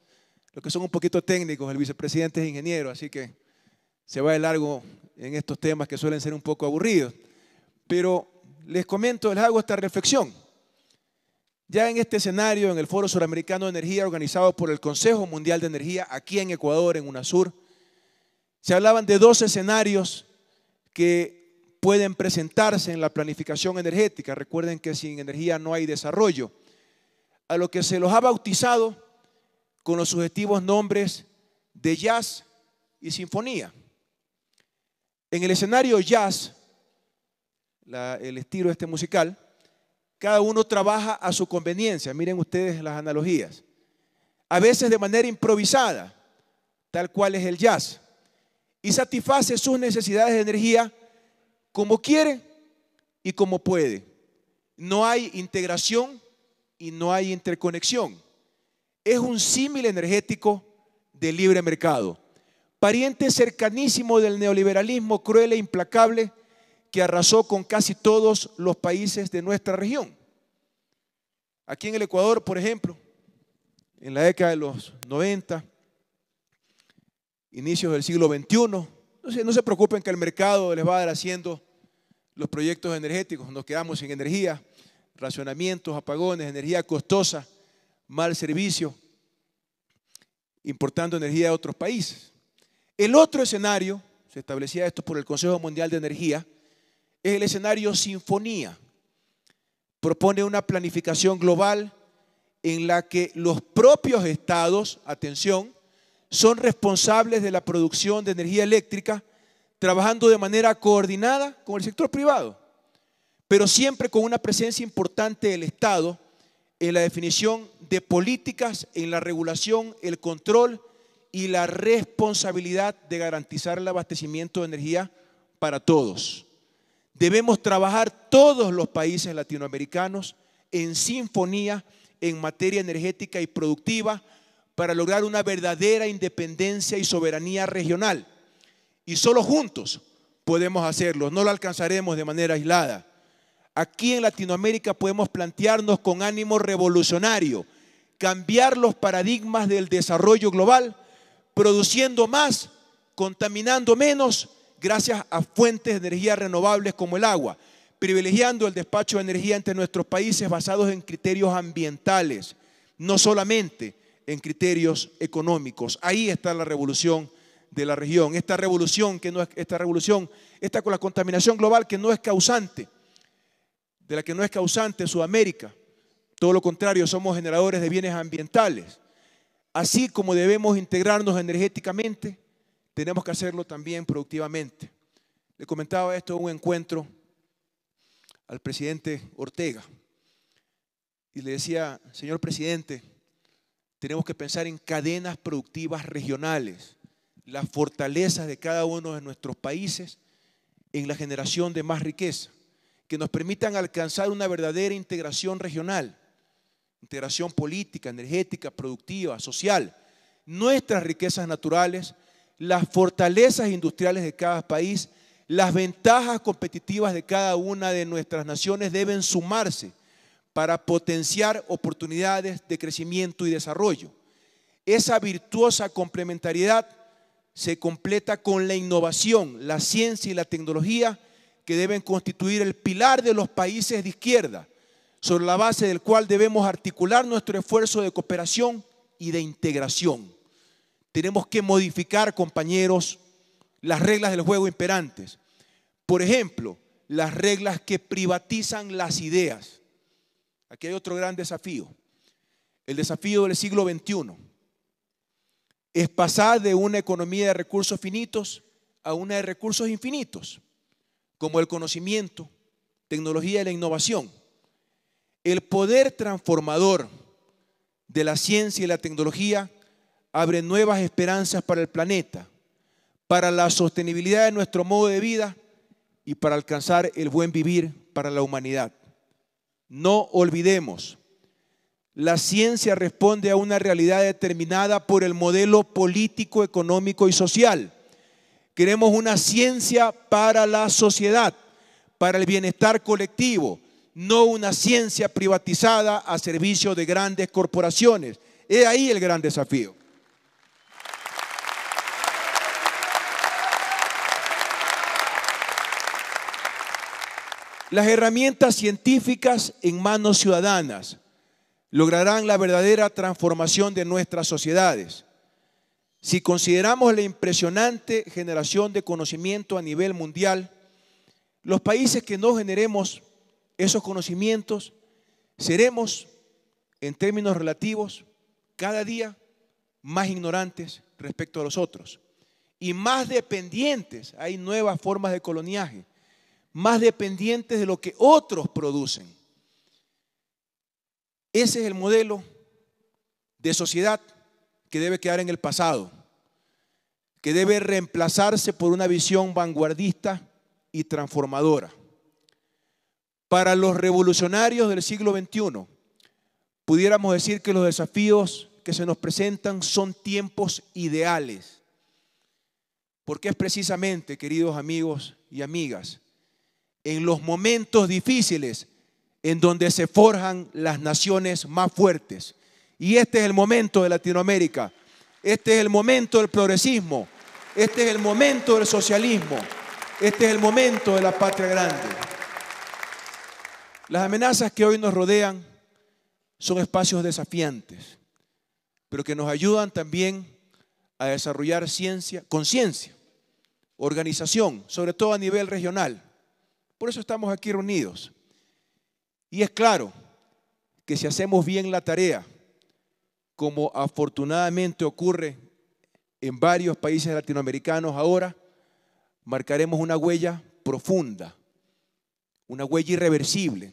que son un poquito técnicos. El vicepresidente es ingeniero, así que se va de largo en estos temas que suelen ser un poco aburridos. Pero les comento, les hago esta reflexión. Ya en este escenario, en el Foro Suramericano de Energía organizado por el Consejo Mundial de Energía aquí en Ecuador, en UNASUR, se hablaban de dos escenarios que pueden presentarse en la planificación energética. Recuerden que sin energía no hay desarrollo. A lo que se los ha bautizado con los sujetivos nombres de jazz y sinfonía. En el escenario jazz, el estilo de este musical, cada uno trabaja a su conveniencia. Miren ustedes las analogías. A veces de manera improvisada, tal cual es el jazz, y satisface sus necesidades de energía como quiere y como puede. No hay integración y no hay interconexión. Es un símil energético del libre mercado, pariente cercanísimo del neoliberalismo cruel e implacable que arrasó con casi todos los países de nuestra región. Aquí en el Ecuador, por ejemplo, en la década de los 90, inicios del siglo XXI, no se, no se preocupen que el mercado les va a dar haciendo los proyectos energéticos, nos quedamos sin energía, racionamientos, apagones, energía costosa, mal servicio, importando energía de otros países. El otro escenario, se establecía esto por el Consejo Mundial de Energía, es el escenario Sinfonía. Propone una planificación global en la que los propios estados, atención, son responsables de la producción de energía eléctrica, trabajando de manera coordinada con el sector privado, pero siempre con una presencia importante del Estado en la definición de políticas, en la regulación, el control y la responsabilidad de garantizar el abastecimiento de energía para todos. Debemos trabajar todos los países latinoamericanos en sinfonía en materia energética y productiva para lograr una verdadera independencia y soberanía regional. Y solo juntos podemos hacerlo, no lo alcanzaremos de manera aislada. Aquí en Latinoamérica podemos plantearnos con ánimo revolucionario cambiar los paradigmas del desarrollo global, produciendo más, contaminando menos gracias a fuentes de energía renovables como el agua, privilegiando el despacho de energía entre nuestros países basados en criterios ambientales, no solamente en criterios económicos. Ahí está la revolución de la región, esta revolución que no es esta revolución, esta con la contaminación global que no es causante, de la que no es causante Sudamérica. Todo lo contrario, somos generadores de bienes ambientales. Así como debemos integrarnos energéticamente, tenemos que hacerlo también productivamente. Le comentaba esto en un encuentro al presidente Ortega y le decía, señor presidente, tenemos que pensar en cadenas productivas regionales, las fortalezas de cada uno de nuestros países en la generación de más riqueza, que nos permitan alcanzar una verdadera integración regional, integración política, energética, productiva, social. Nuestras riquezas naturales las fortalezas industriales de cada país, las ventajas competitivas de cada una de nuestras naciones deben sumarse para potenciar oportunidades de crecimiento y desarrollo. Esa virtuosa complementariedad se completa con la innovación, la ciencia y la tecnología que deben constituir el pilar de los países de izquierda, sobre la base del cual debemos articular nuestro esfuerzo de cooperación y de integración. Tenemos que modificar, compañeros, las reglas del juego imperantes. Por ejemplo, las reglas que privatizan las ideas. Aquí hay otro gran desafío. El desafío del siglo XXI es pasar de una economía de recursos finitos a una de recursos infinitos, como el conocimiento, tecnología y la innovación. El poder transformador de la ciencia y la tecnología abre nuevas esperanzas para el planeta, para la sostenibilidad de nuestro modo de vida y para alcanzar el buen vivir para la humanidad. No olvidemos, la ciencia responde a una realidad determinada por el modelo político, económico y social. Queremos una ciencia para la sociedad, para el bienestar colectivo, no una ciencia privatizada a servicio de grandes corporaciones. Es ahí el gran desafío. Las herramientas científicas en manos ciudadanas lograrán la verdadera transformación de nuestras sociedades. Si consideramos la impresionante generación de conocimiento a nivel mundial, los países que no generemos esos conocimientos, seremos, en términos relativos, cada día más ignorantes respecto a los otros y más dependientes. Hay nuevas formas de coloniaje más dependientes de lo que otros producen. Ese es el modelo de sociedad que debe quedar en el pasado, que debe reemplazarse por una visión vanguardista y transformadora. Para los revolucionarios del siglo XXI, pudiéramos decir que los desafíos que se nos presentan son tiempos ideales, porque es precisamente, queridos amigos y amigas, en los momentos difíciles en donde se forjan las naciones más fuertes. Y este es el momento de Latinoamérica, este es el momento del progresismo, este es el momento del socialismo, este es el momento de la patria grande. Las amenazas que hoy nos rodean son espacios desafiantes, pero que nos ayudan también a desarrollar ciencia, conciencia, organización, sobre todo a nivel regional por eso estamos aquí reunidos. Y es claro que si hacemos bien la tarea, como afortunadamente ocurre en varios países latinoamericanos ahora, marcaremos una huella profunda, una huella irreversible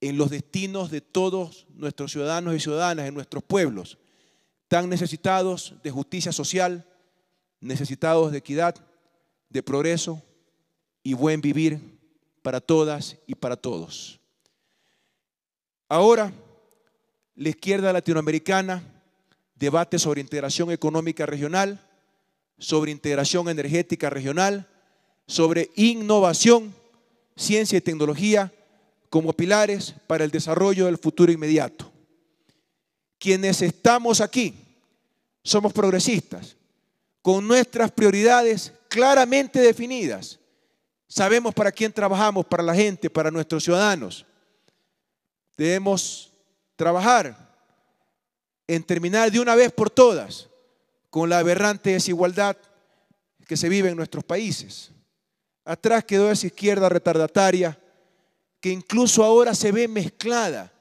en los destinos de todos nuestros ciudadanos y ciudadanas, en nuestros pueblos, tan necesitados de justicia social, necesitados de equidad, de progreso y buen vivir para todas y para todos. Ahora, la izquierda latinoamericana debate sobre integración económica regional, sobre integración energética regional, sobre innovación, ciencia y tecnología como pilares para el desarrollo del futuro inmediato. Quienes estamos aquí somos progresistas, con nuestras prioridades claramente definidas Sabemos para quién trabajamos, para la gente, para nuestros ciudadanos. Debemos trabajar en terminar de una vez por todas con la aberrante desigualdad que se vive en nuestros países. Atrás quedó esa izquierda retardataria que incluso ahora se ve mezclada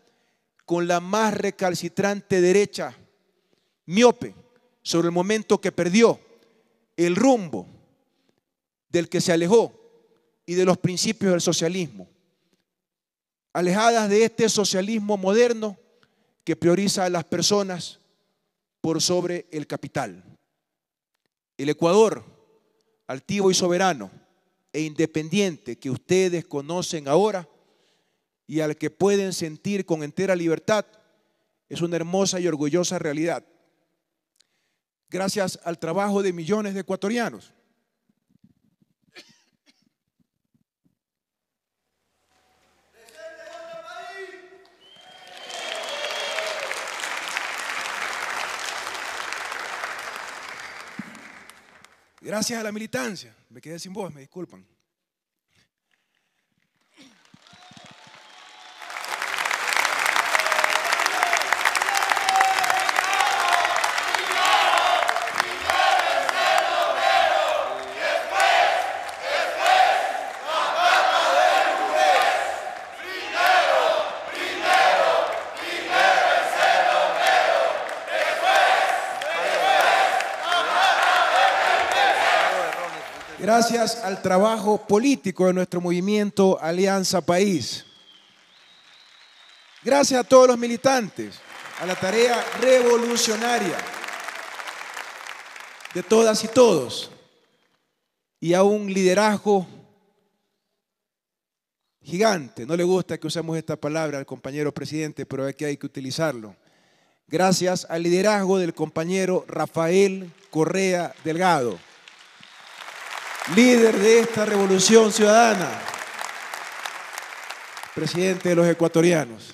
con la más recalcitrante derecha, miope, sobre el momento que perdió el rumbo del que se alejó y de los principios del socialismo, alejadas de este socialismo moderno que prioriza a las personas por sobre el capital. El Ecuador, altivo y soberano e independiente que ustedes conocen ahora y al que pueden sentir con entera libertad, es una hermosa y orgullosa realidad. Gracias al trabajo de millones de ecuatorianos Gracias a la militancia, me quedé sin voz, me disculpan. gracias al trabajo político de nuestro movimiento Alianza País. Gracias a todos los militantes, a la tarea revolucionaria de todas y todos y a un liderazgo gigante. No le gusta que usemos esta palabra al compañero presidente, pero aquí hay que utilizarlo. Gracias al liderazgo del compañero Rafael Correa Delgado líder de esta revolución ciudadana, presidente de los ecuatorianos.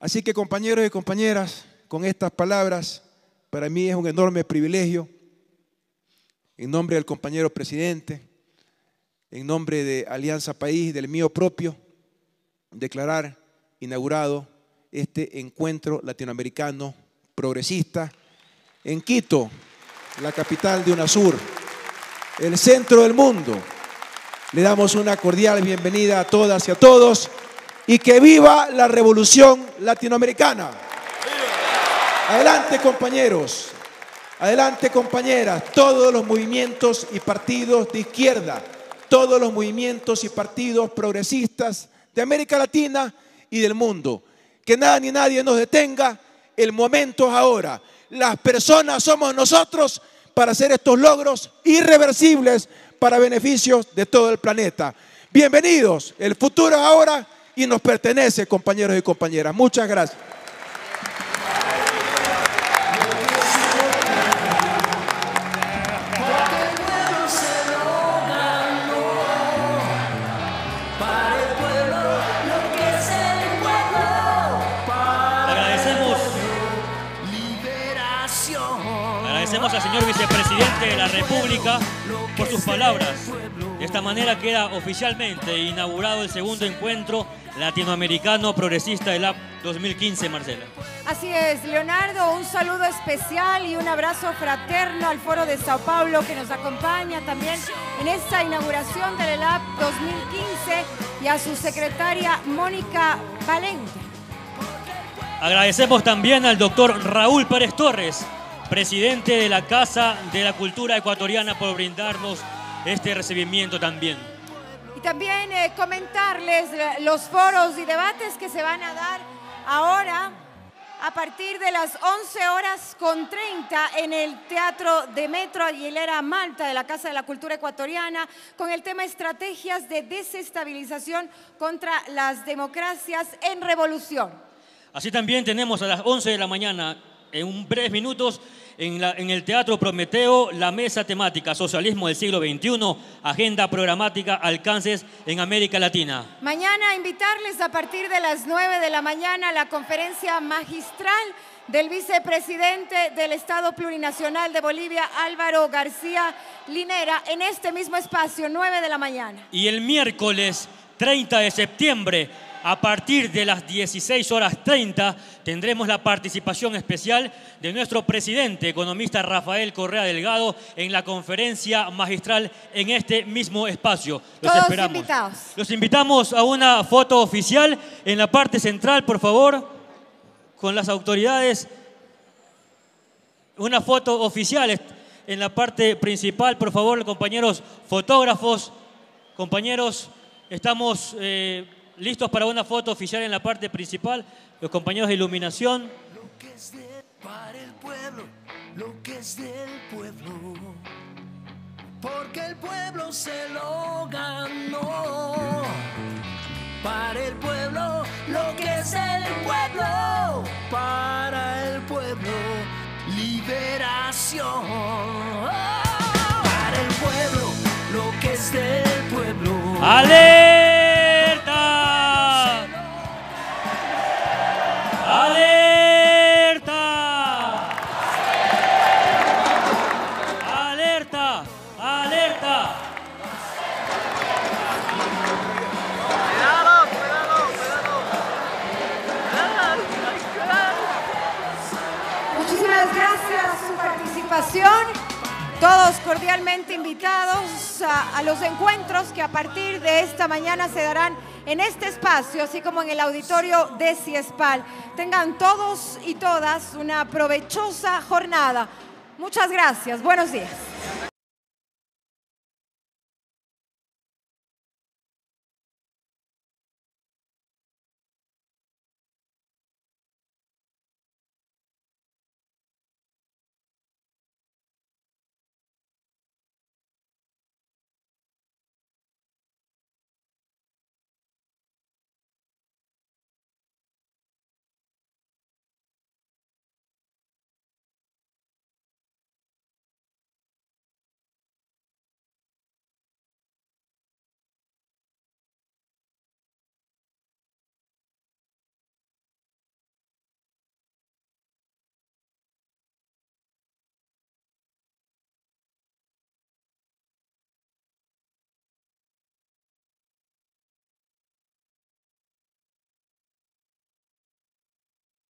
Así que compañeros y compañeras, con estas palabras, para mí es un enorme privilegio, en nombre del compañero presidente, en nombre de Alianza País, y del mío propio, declarar inaugurado este encuentro latinoamericano progresista en Quito, la capital de UNASUR el centro del mundo. Le damos una cordial bienvenida a todas y a todos y que viva la revolución latinoamericana. Adelante compañeros, adelante compañeras, todos los movimientos y partidos de izquierda, todos los movimientos y partidos progresistas de América Latina y del mundo. Que nada ni nadie nos detenga, el momento es ahora. Las personas somos nosotros para hacer estos logros irreversibles para beneficios de todo el planeta. Bienvenidos, el futuro ahora y nos pertenece, compañeros y compañeras. Muchas gracias. por sus palabras. De esta manera queda oficialmente inaugurado el segundo encuentro latinoamericano progresista del AP 2015, Marcela. Así es, Leonardo, un saludo especial y un abrazo fraterno al Foro de Sao Paulo que nos acompaña también en esta inauguración del AP 2015 y a su secretaria Mónica Valente. Agradecemos también al doctor Raúl Pérez Torres, presidente de la Casa de la Cultura Ecuatoriana, por brindarnos este recibimiento también. Y también eh, comentarles los foros y debates que se van a dar ahora a partir de las 11 horas con 30 en el Teatro de Metro Aguilera Malta de la Casa de la Cultura Ecuatoriana con el tema Estrategias de Desestabilización contra las Democracias en Revolución. Así también tenemos a las 11 de la mañana en un breves minutos en, en, el Teatro Prometeo la mesa temática Socialismo del siglo XXI, agenda programática, alcances en América Latina. Mañana invitarles a partir de las 9 de la mañana a la conferencia magistral del vicepresidente del Estado Plurinacional de Bolivia, Álvaro García Linera, en este mismo espacio, 9 de la mañana. Y el miércoles 30 de septiembre a partir de las 16 horas 30 tendremos la participación especial de nuestro presidente, economista Rafael Correa Delgado, en la conferencia magistral en este mismo espacio. Los esperamos. Los invitamos a una foto oficial en la parte central, por favor, con las autoridades. Una foto oficial en la parte principal, por favor, compañeros fotógrafos, compañeros, estamos eh, listos para una foto oficial en la parte principal, los compañeros de iluminación. Lo que es de, para el pueblo, lo que es del pueblo, porque el pueblo se lo ganó. Para el pueblo, lo que es el pueblo, para el pueblo, liberación. Para el pueblo, lo que es del pueblo. ¡Ale! todos cordialmente invitados a, los encuentros que a partir de esta mañana se darán en este espacio, así como en el auditorio de Ciespal. Tengan todos y todas una provechosa jornada. Muchas gracias. Buenos días.